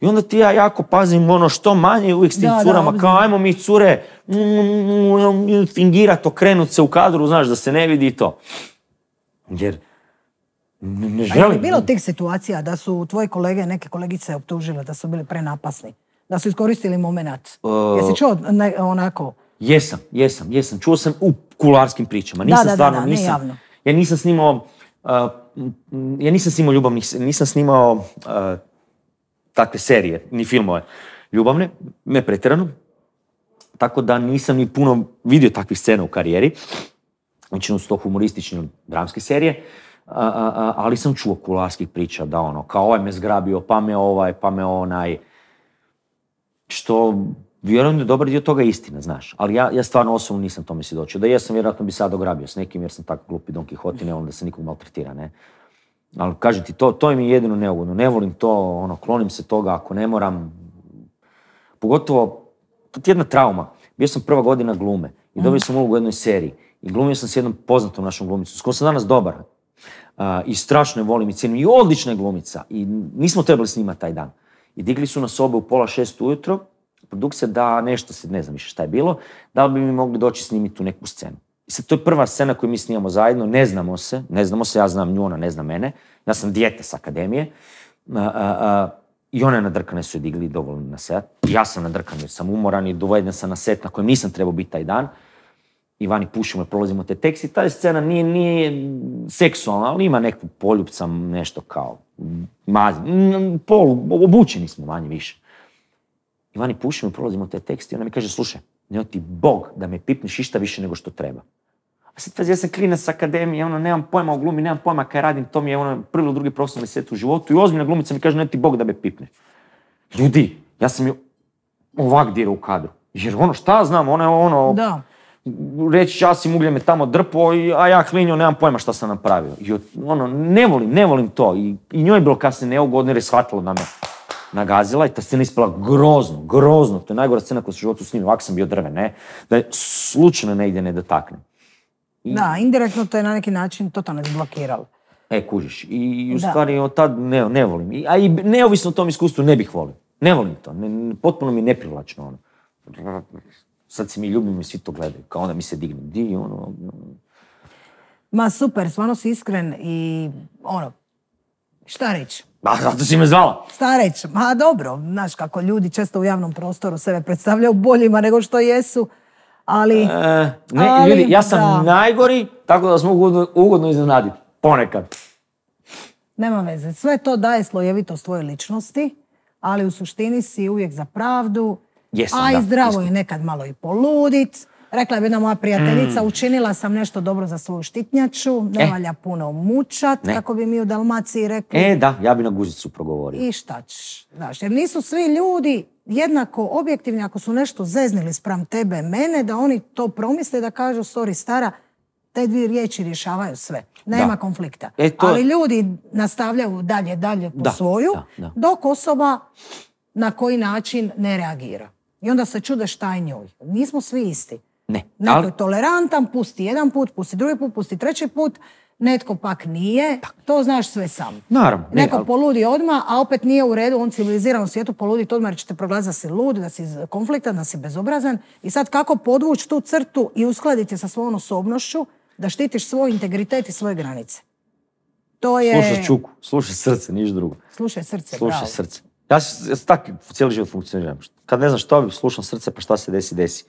Speaker 2: I onda ti ja jako pazim ono što manje uvijek s tim curama, kao ajmo mi cure fingirat, okrenut se u kadru, znaš, da se ne vidi i to. Jer ne pa želim... bilo
Speaker 1: tih situacija da su tvoje kolege, neke kolegice optužile da su bili prenapasni? Da su iskoristili momenat Jesi čuo onako?
Speaker 2: Jesam, jesam, jesam. Čuo sam u kularskim pričama. Nisam, da, da, stvarno, da, nisam, Ja nisam snimao... ja nisam snimao ljubavnih... Nisam snimao takve serije, ni filmove ljubavne, ne pretjerano. Tako da nisam ni puno vidio takvih scena u karijeri većinu su to humoristične dramske serije, ali sam čuo kularskih priča da ono, kao ovaj me zgrabio, pa me ovaj, pa me onaj, što vjerujem da je dobar dio toga istina, znaš. Ali ja, ja stvarno osobno nisam tome svjedočio. Da jesam, vjerojatno bi sad ograbio s nekim jer sam tako glupi Don Quixote, ne volim da se nikog maltretira, ne. Ali kažem ti, to, to mi je jedino neugodno. Ne volim to, ono, klonim se toga ako ne moram. Pogotovo, to jedna trauma. Bio sam prva godina glume i dobio mhm. sam ulogu u jednoj seriji. I glumio sam s jednom poznatom našom glumicom, s kojom sam danas dobar. I strašno je volim i cijenim. I odlična je glumica. I nismo trebali snimati taj dan. I digli su nas obe u pola šest ujutro. Produkcija da nešto se, ne znam više šta je bilo, da li bi mi mogli doći snimiti tu neku scenu. I sad to je prva scena koju mi snimamo zajedno, ne znamo se, ne znamo se, ja znam nju, ona ne zna mene. Ja sam dijete s akademije. Uh, uh, i one drkane su je digli dovoljno na set. Ja sam nadrkan jer sam umoran i doveden sam na set na kojem nisam trebao biti taj dan i vani pušimo i prolazimo te tekst i ta scena nije, nije seksualna, ali ima neku poljupca, nešto kao mazi, mm, polu, obučeni smo manje više. I vani pušimo i prolazimo te tekst i ona mi kaže, slušaj, ne ti Bog da me pipneš išta više nego što treba. A sad ja sam klinac s akademije, ono, nemam pojma o glumi, nemam pojma kaj radim, to mi je ono, prvi ili drugi profesionalni set u životu i ozbiljna glumica mi kaže, ne ti Bog da me pipne. Ljudi, ja sam ju ovak dirao u kadru. Jer ono, šta znam, ona je ono... Da reći ja si uglje me tamo drpo, a ja hlinio, nemam pojma šta sam napravio. I ono, ne volim, ne volim to. I, i njoj je bilo kasnije neugodno jer je shvatilo da me nagazila i ta scena ispala grozno, grozno. To je najgora scena koju se u životu snimio. Ovako sam bio drve, ne? Da je slučajno negdje ne dotaknem. I... Da,
Speaker 1: indirektno to je na neki način totalno izblokiralo.
Speaker 2: E, kužiš. I u stvari od tad ne, ne volim. I, a i neovisno o tom iskustvu ne bih volio. Ne volim to. Ne, potpuno mi je neprivlačno ono sad se mi ljubimo i svi to gledaju. Kao onda mi se digne. Di, ono, ono...
Speaker 1: Ma super, stvarno si iskren i ono, šta reći?
Speaker 2: zato si me zvala.
Speaker 1: Šta reći? Ma dobro, znaš kako ljudi često u javnom prostoru sebe predstavljaju boljima nego što jesu, ali... E,
Speaker 2: ne, ljudi, ja sam najgori, tako da smo ugodno, ugodno iznenaditi. Ponekad.
Speaker 1: Nema veze. Sve to daje slojevitost tvoje ličnosti, ali u suštini si uvijek za pravdu, a i zdravo je nekad malo i poludit. Rekla bi jedna moja prijateljica, mm. učinila sam nešto dobro za svoju štitnjaču, ne e. valja puno mučat, kako bi mi u Dalmaciji rekli. E,
Speaker 2: da, ja bi na guzicu progovorio.
Speaker 1: I šta ćeš, jer nisu svi ljudi jednako objektivni ako su nešto zeznili spram tebe, mene, da oni to promisle da kažu, sorry stara, te dvije riječi rješavaju sve. Nema konflikta. E, Ali ljudi nastavljaju dalje, dalje po svoju, dok osoba na koji način ne reagira. I onda se čude šta je njoj. Nismo svi isti. Ne. Neko je tolerantan, pusti jedan put, pusti drugi put, pusti treći put. Netko pak nije, to znaš sve sam.
Speaker 2: Naravno. Neko
Speaker 1: poludi odmah, a opet nije u redu, on u svijetu poludi odmah jer ćete proglasiti da si lud, da si konfliktan, da si bezobrazan. I sad kako podvući tu crtu i uskladiti sa svojom osobnošću da štitiš svoj integritet i svoje granice. To je... Slušaj čuku,
Speaker 2: slušaj srce, niš drugo.
Speaker 1: Slušaj srce, Slušaj
Speaker 2: srce. Ja se tako cijeli život funkcioniram. Kad ne znam što, slušam srce pa šta se desi, desi.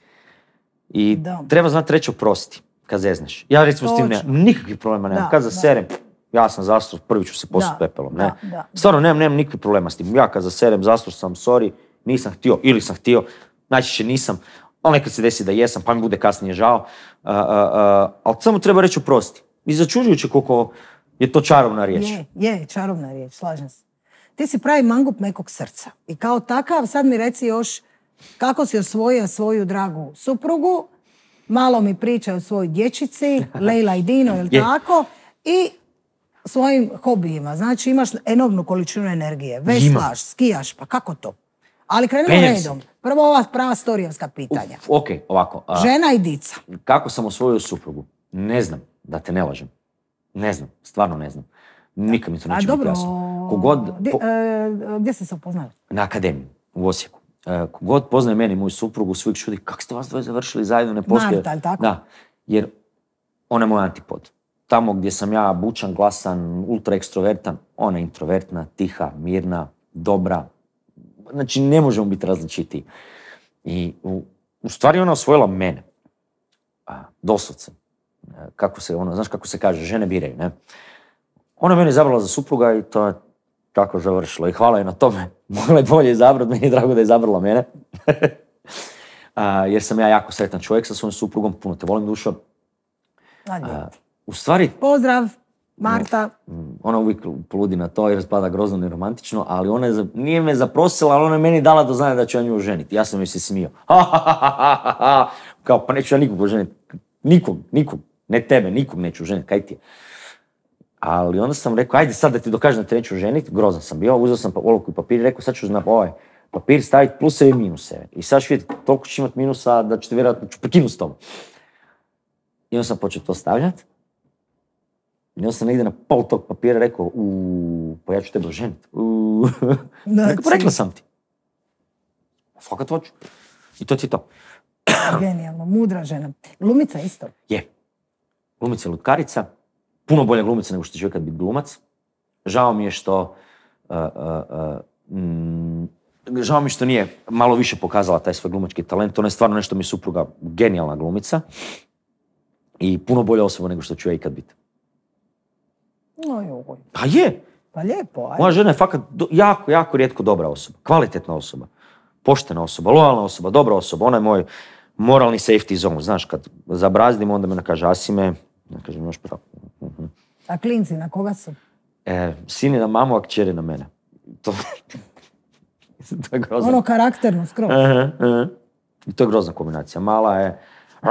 Speaker 2: I treba znati reći oprosti kad zezneš. Ja recimo s tim nemam nikakvih problema. Nemam. kad zaserem, ja sam zastor, prvi ću se posut pepelom. Ne? Stvarno nemam, nemam nikakvih problema s tim. Ja kad zaserem, zastor sam, sorry, nisam htio ili sam htio, najčešće nisam. Ali nekad se desi da jesam, pa mi bude kasnije žao. ali samo treba reći prosti. I začuđujuće koliko je to čarovna riječ. Je,
Speaker 1: je, čarovna riječ, slažem se ti si pravi mangup mekog srca. I kao takav, sad mi reci još kako si osvojio svoju dragu suprugu, malo mi priča o svojoj dječici, [laughs] Lejla i Dino, je tako? I svojim hobijima. Znači imaš enormnu količinu energije. Veslaš, skijaš, pa kako to? Ali krenimo redom. Prvo ova prava storijanska pitanja.
Speaker 2: ok, ovako. Žena i dica. Kako sam osvojio suprugu? Ne znam, da te ne lažem. Ne znam, stvarno ne znam. Nikad mi to neće biti jasno. Kogod...
Speaker 1: Gdje, se ste se upoznali?
Speaker 2: Na akademiji, u Osijeku. E, Kogod poznaje meni, moju suprugu, svih čudi, kako ste vas dvoje završili zajedno, ne postoje. Marta, tako? Da, jer ona je moj antipod. Tamo gdje sam ja bučan, glasan, ultra ekstrovertan, ona je introvertna, tiha, mirna, dobra. Znači, ne možemo biti različiti. I u, u stvari ona osvojila mene. A, doslovce. E, kako se, ono, znaš kako se kaže, žene biraju, ne? Ona je mene izabrala za supruga i to je kako završilo. I hvala je na tome. [laughs] Mogla je bolje izabrati, meni je drago da je izabrala mene. [laughs] jer sam ja jako sretan čovjek sa svojom suprugom, puno te volim dušo. A, u stvari...
Speaker 1: Pozdrav, mm, Marta. Mm,
Speaker 2: ona uvijek poludi na to jer spada grozno i romantično, ali ona je, nije me zaprosila, ali ona je meni dala do znanja da ću ja nju oženiti. Ja sam joj se smio. [laughs] Kao, pa neću ja nikog oženiti. Nikog, nikog. Ne tebe, nikog neću oženiti. Kaj ti je? Ali onda sam rekao, ajde sad da ti dokažem da te neću ženiti, grozan sam bio, uzeo sam pa olovku i papir i rekao sad ću na ovaj papir staviti pluseve i minuseve. I sad ću vidjeti, toliko ćeš imat minusa da ćete vjerojatno ću prekinuti s tobom. I onda sam počeo to stavljati. I onda sam negdje na pol tog papira rekao, u pa ja ću tebe oženiti. [laughs] Znači? Rekao, rekla sam ti. Fakat hoću. I to ti je to.
Speaker 1: Genijalno, mudra žena. Glumica isto.
Speaker 2: Je. Lumica je lutkarica puno bolje glumica nego što će kad biti glumac. Žao mi je što uh, uh, uh mm, žao mi što nije malo više pokazala taj svoj glumački talent. Ona je stvarno nešto mi supruga genijalna glumica i puno bolje osoba nego što ću ja ikad biti. No, pa je!
Speaker 1: Pa lijepo, ajde. Moja
Speaker 2: žena je fakat jako, jako rijetko dobra osoba. Kvalitetna osoba. Poštena osoba, lojalna osoba, dobra osoba. Ona je moj moralni safety zone. Znaš, kad zabrazdim, onda me nakaže Asime. ne kažem, još pravo.
Speaker 1: A klinci na koga su?
Speaker 2: E, sin na mamu, a kćeri na mene. To, [laughs] je Ono
Speaker 1: karakterno, skroz.
Speaker 2: I to je grozna kombinacija. Mala je... A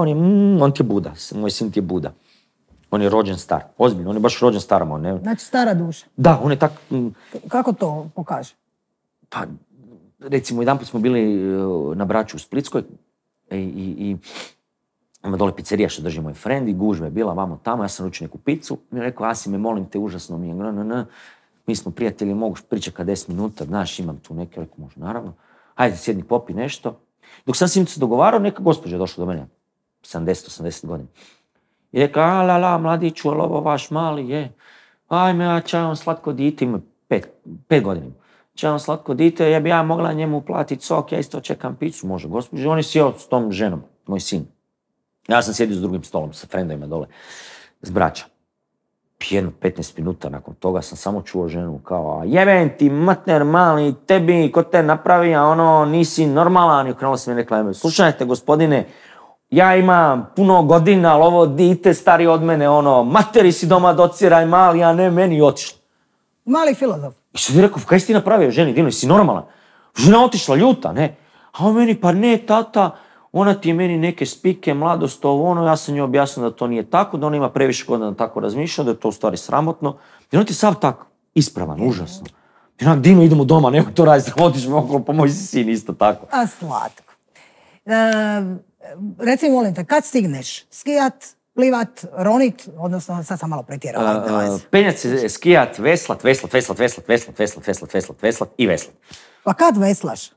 Speaker 2: on je... Mm, on ti je Buda. Moj sin ti je Buda. On je rođen star. Ozbiljno, on je baš rođen starom. ne?
Speaker 1: Znači stara duša. Da, on je tak... Mm. Kako to pokaže?
Speaker 2: Pa, recimo, jedan put smo bili e, na braću u Splitskoj e, i ima dole pizzerija što drži moj friend i gužba je bila vamo tamo, ja sam učio neku picu. Mi je rekao, me molim te, užasno mi je, mi smo prijatelji, moguš pričaka 10 minuta, znaš, imam tu neke, rekao, može, naravno. Hajde, sjedni, popi nešto. Dok sam s njim se dogovarao, neka gospođa je došla do mene, 70-80 godina. I rekao, a la la, mladiću, ali ovo vaš mali je. Ajme, ja vam slatko dite, ima pet, pet godina. vam slatko dite, ja bi ja mogla njemu platiti sok, ja isto čekam picu, može, gospođa. On si sjeo s tom ženom, moj sin. Ja sam sjedio s drugim stolom, sa frendovima dole, s braća. Jedno 15 minuta nakon toga sam samo čuo ženu kao a jeben ti mater mali, tebi, ko te napravi, a ono nisi normalan. I okrenula sam i rekla, slušajte gospodine, ja imam puno godina, ali ovo dite stari od mene, ono, materi si doma dociraj mali, a ne meni, otišla.
Speaker 1: Mali filozof.
Speaker 2: I što ti rekao, kaj si ti napravio ženi, Dino, si normalan? Žena otišla ljuta, ne? A on meni, pa ne, tata, ona ti meni neke spike, mladost, ovo ono, ja sam njoj objasnio da to nije tako, da ona ima previše godina da tako razmišlja, da je to u stvari sramotno. I on ti sav tak ispravan, užasno. I ona, Dino, idemo doma, nemoj to raditi, sramotiš me okolo, pa moj sin isto tako.
Speaker 1: A slatko. E, recimo, molim te, kad stigneš skijat, plivat, ronit, odnosno sad sam malo pretjerala.
Speaker 2: Penjat se, skijat, veslat, veslat, veslat, veslat, veslat, veslat, veslat, veslat, veslat i veslat.
Speaker 1: Pa kad veslaš?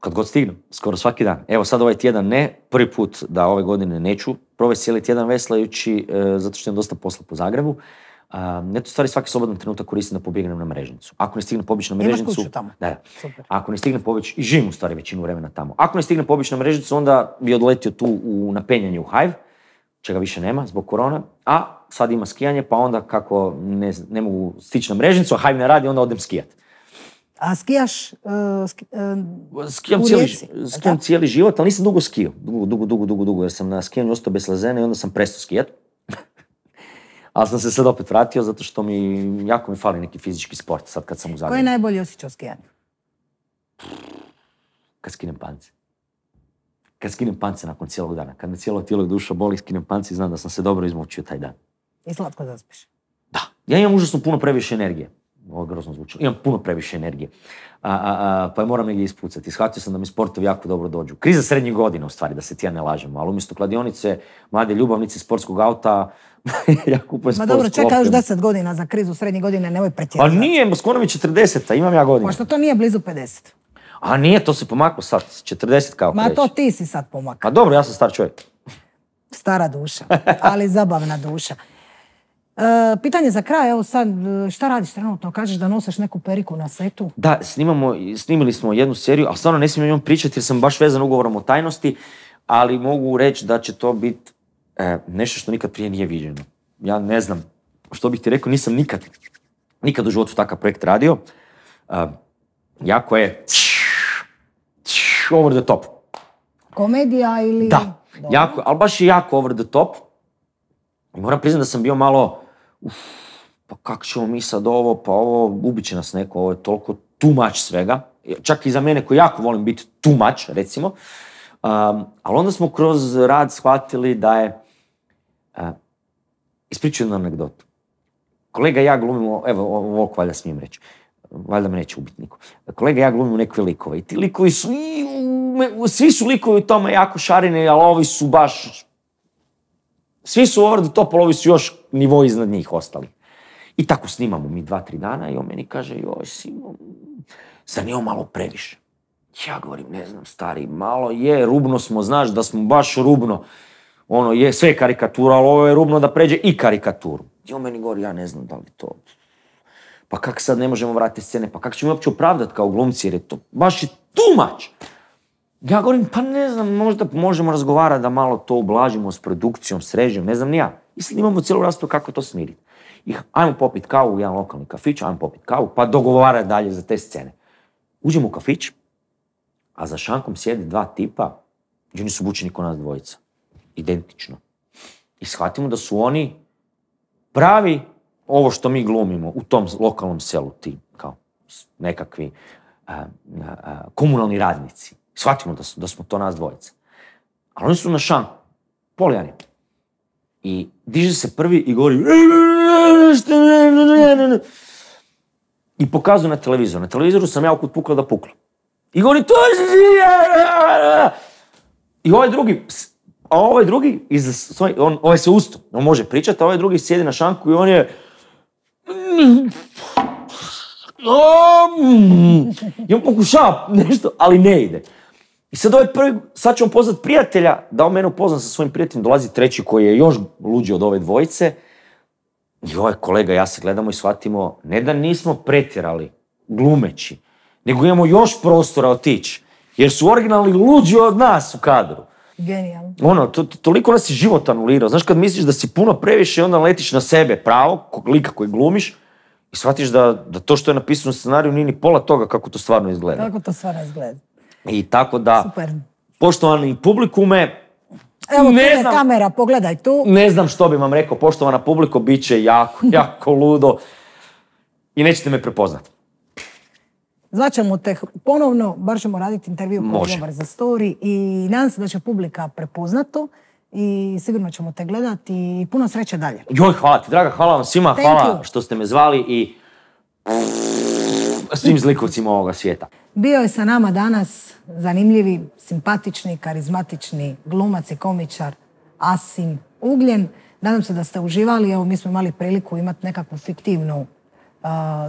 Speaker 2: kad god stignem, skoro svaki dan. Evo sad ovaj tjedan ne, prvi put da ove godine neću provesti cijeli tjedan veslajući e, zato što imam dosta posla po Zagrebu. ne neto stvari svaki slobodan trenutak koristim da pobjegnem na mrežnicu. Ako ne stignem pobjeći na mrežnicu... tamo. Da, Ako ne stignem pobjeći, i živim u stvari većinu vremena tamo. Ako ne stignem pobjeći na mrežnicu, onda bi odletio tu u napenjanje u Hive, čega više nema zbog korona, a sad ima skijanje, pa onda kako ne, mogu stići na mrežnicu, a Hive ne radi, onda odem skijat.
Speaker 1: A skijaš uh, skijam,
Speaker 2: cijeli, život, ali nisam dugo skio. Dugo, dugo, dugo, dugo, dugo, jer sam na skijanju ostao bez lezene i onda sam prestao skijat. [laughs] ali sam se sad opet vratio zato što mi jako mi fali neki fizički sport sad kad sam u Zagrebu. Koji je
Speaker 1: najbolji osjećao skijanju?
Speaker 2: Kad skinem pance. Kad skinem pance nakon cijelog dana. Kad me cijelo tijelo i duša boli, skinem pance i znam da sam se dobro izmučio taj dan.
Speaker 1: I slatko zaspiš.
Speaker 2: Da. Ja imam užasno puno previše energije ovo grozno zvuči, imam puno previše energije, a, a, a, pa je moram negdje ispucati. Shvatio sam da mi sportovi jako dobro dođu. Kriza srednjih godina, u stvari, da se ti ja ne lažem, ali umjesto kladionice, mlade ljubavnice, sportskog auta, [laughs] ja kupujem Ma dobro, čekaj još 10
Speaker 1: godina za krizu srednjih godina, nemoj pretjerati.
Speaker 2: Ali pa nije, skoro mi 40, a imam ja godina. što
Speaker 1: to nije blizu 50.
Speaker 2: A nije, to se pomaklo sad, 40 kao Ma to
Speaker 1: ti si sad pomakao.
Speaker 2: Ma pa dobro, ja sam star čovjek.
Speaker 1: Stara duša, ali zabavna duša. E, pitanje za kraj, evo sad, e, šta radiš trenutno? Kažeš da nosiš neku periku na setu?
Speaker 2: Da, snimamo, snimili smo jednu seriju, ali stvarno ne smijem njom pričati jer sam baš vezan ugovorom o tajnosti, ali mogu reći da će to biti e, nešto što nikad prije nije viđeno. Ja ne znam što bih ti rekao, nisam nikad, nikad u životu takav projekt radio. jako je over the top.
Speaker 1: Komedija ili... Da,
Speaker 2: jako, ali baš je jako over the top. Moram priznati da sam bio malo uf, pa kak ćemo mi sad ovo, pa ovo, ubit će nas neko, ovo je toliko tumač svega. Čak i za mene koji jako volim biti tumač, recimo. Um, ali onda smo kroz rad shvatili da je, uh, na jednu anegdotu. Kolega ja glumimo, evo valja valjda smijem reći, valjda me neće ubiti niko. Kolega ja glumimo neke likove i ti likovi su, svi su likovi u tome jako šarine, ali ovi su baš, svi su ovdje top, ali ovi su još nivo iznad njih ostali. I tako snimamo mi dva, tri dana i on meni kaže, joj, Simo, sad nije malo previše? Ja govorim, ne znam, stari, malo je, rubno smo, znaš da smo baš rubno. Ono je, sve je karikatura, ali ovo je rubno da pređe i karikaturu. I on meni govori, ja ne znam da li to... Pa kak sad ne možemo vratiti scene, pa kak ćemo uopće opravdati kao glumci, jer je to baš i tumač. Ja govorim, pa ne znam, možda možemo razgovarati da malo to ublažimo s produkcijom, s režijom, ne znam ni ja. Mislim, imamo cijelu rastu kako to smiriti. I ajmo popit kavu u jedan lokalni kafić, ajmo popit kavu, pa dogovara dalje za te scene. Uđemo u kafić, a za šankom sjede dva tipa, i oni su bučeni kod nas dvojica. Identično. I shvatimo da su oni pravi ovo što mi glumimo u tom lokalnom selu, ti kao nekakvi e, e, e, komunalni radnici. Shvatimo da, da smo to nas dvojica. Ali oni su na šanku, polijani. I diže se prvi i govori i pokazuje na televizor. Na televizoru sam ja okud pukla da pukla. I govori to I ovaj drugi, a ovaj drugi, iz, on, ovaj se usto, on može pričati, a ovaj drugi sjedi na šanku i on je mm. i on pokušava nešto, ali ne ide. I sad ovaj prvi, sad ću pozvat prijatelja, da on mene upozna sa svojim prijateljem, dolazi treći koji je još luđi od ove dvojice. I ovaj kolega, ja se gledamo i shvatimo, ne da nismo pretjerali, glumeći, nego imamo još prostora otići. Jer su originalni luđi od nas u kadru. Genijalno. Ono, toliko nas je život anulirao. Znaš, kad misliš da si puno previše, onda letiš na sebe pravo, lika koji glumiš, i shvatiš da, da to što je napisano u scenariju nije ni pola toga kako to stvarno izgleda.
Speaker 1: Kako to stvarno izgleda.
Speaker 2: I tako da, Super. poštovani publikume,
Speaker 1: Evo, ne znam, kamera, pogledaj tu.
Speaker 2: Ne znam što bi vam rekao, poštovana publiko, bit će jako, [laughs] jako ludo i nećete me prepoznat.
Speaker 1: Zvaćemo te ponovno, bar ćemo raditi intervju možemo za story i nadam se da će publika prepoznato i sigurno ćemo te gledati i puno sreće dalje.
Speaker 2: Joj, hvala ti, draga, hvala vam svima, hvala što ste me zvali i svim zlikovcima ovoga svijeta.
Speaker 1: Bio je sa nama danas zanimljivi, simpatični, karizmatični glumac i komičar Asim Ugljen. Nadam se da ste uživali. Evo, mi smo imali priliku imati nekakvu fiktivnu, uh,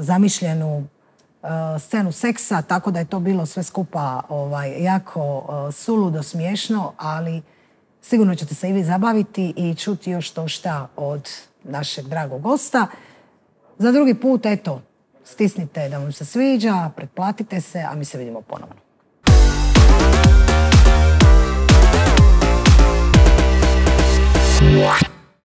Speaker 1: zamišljenu uh, scenu seksa, tako da je to bilo sve skupa ovaj, jako uh, suludo, smiješno, ali sigurno ćete se i vi zabaviti i čuti još to šta od našeg dragog gosta. Za drugi put, eto, Stisnite da vam se sviđa, pretplatite se, a mi se vidimo ponovno.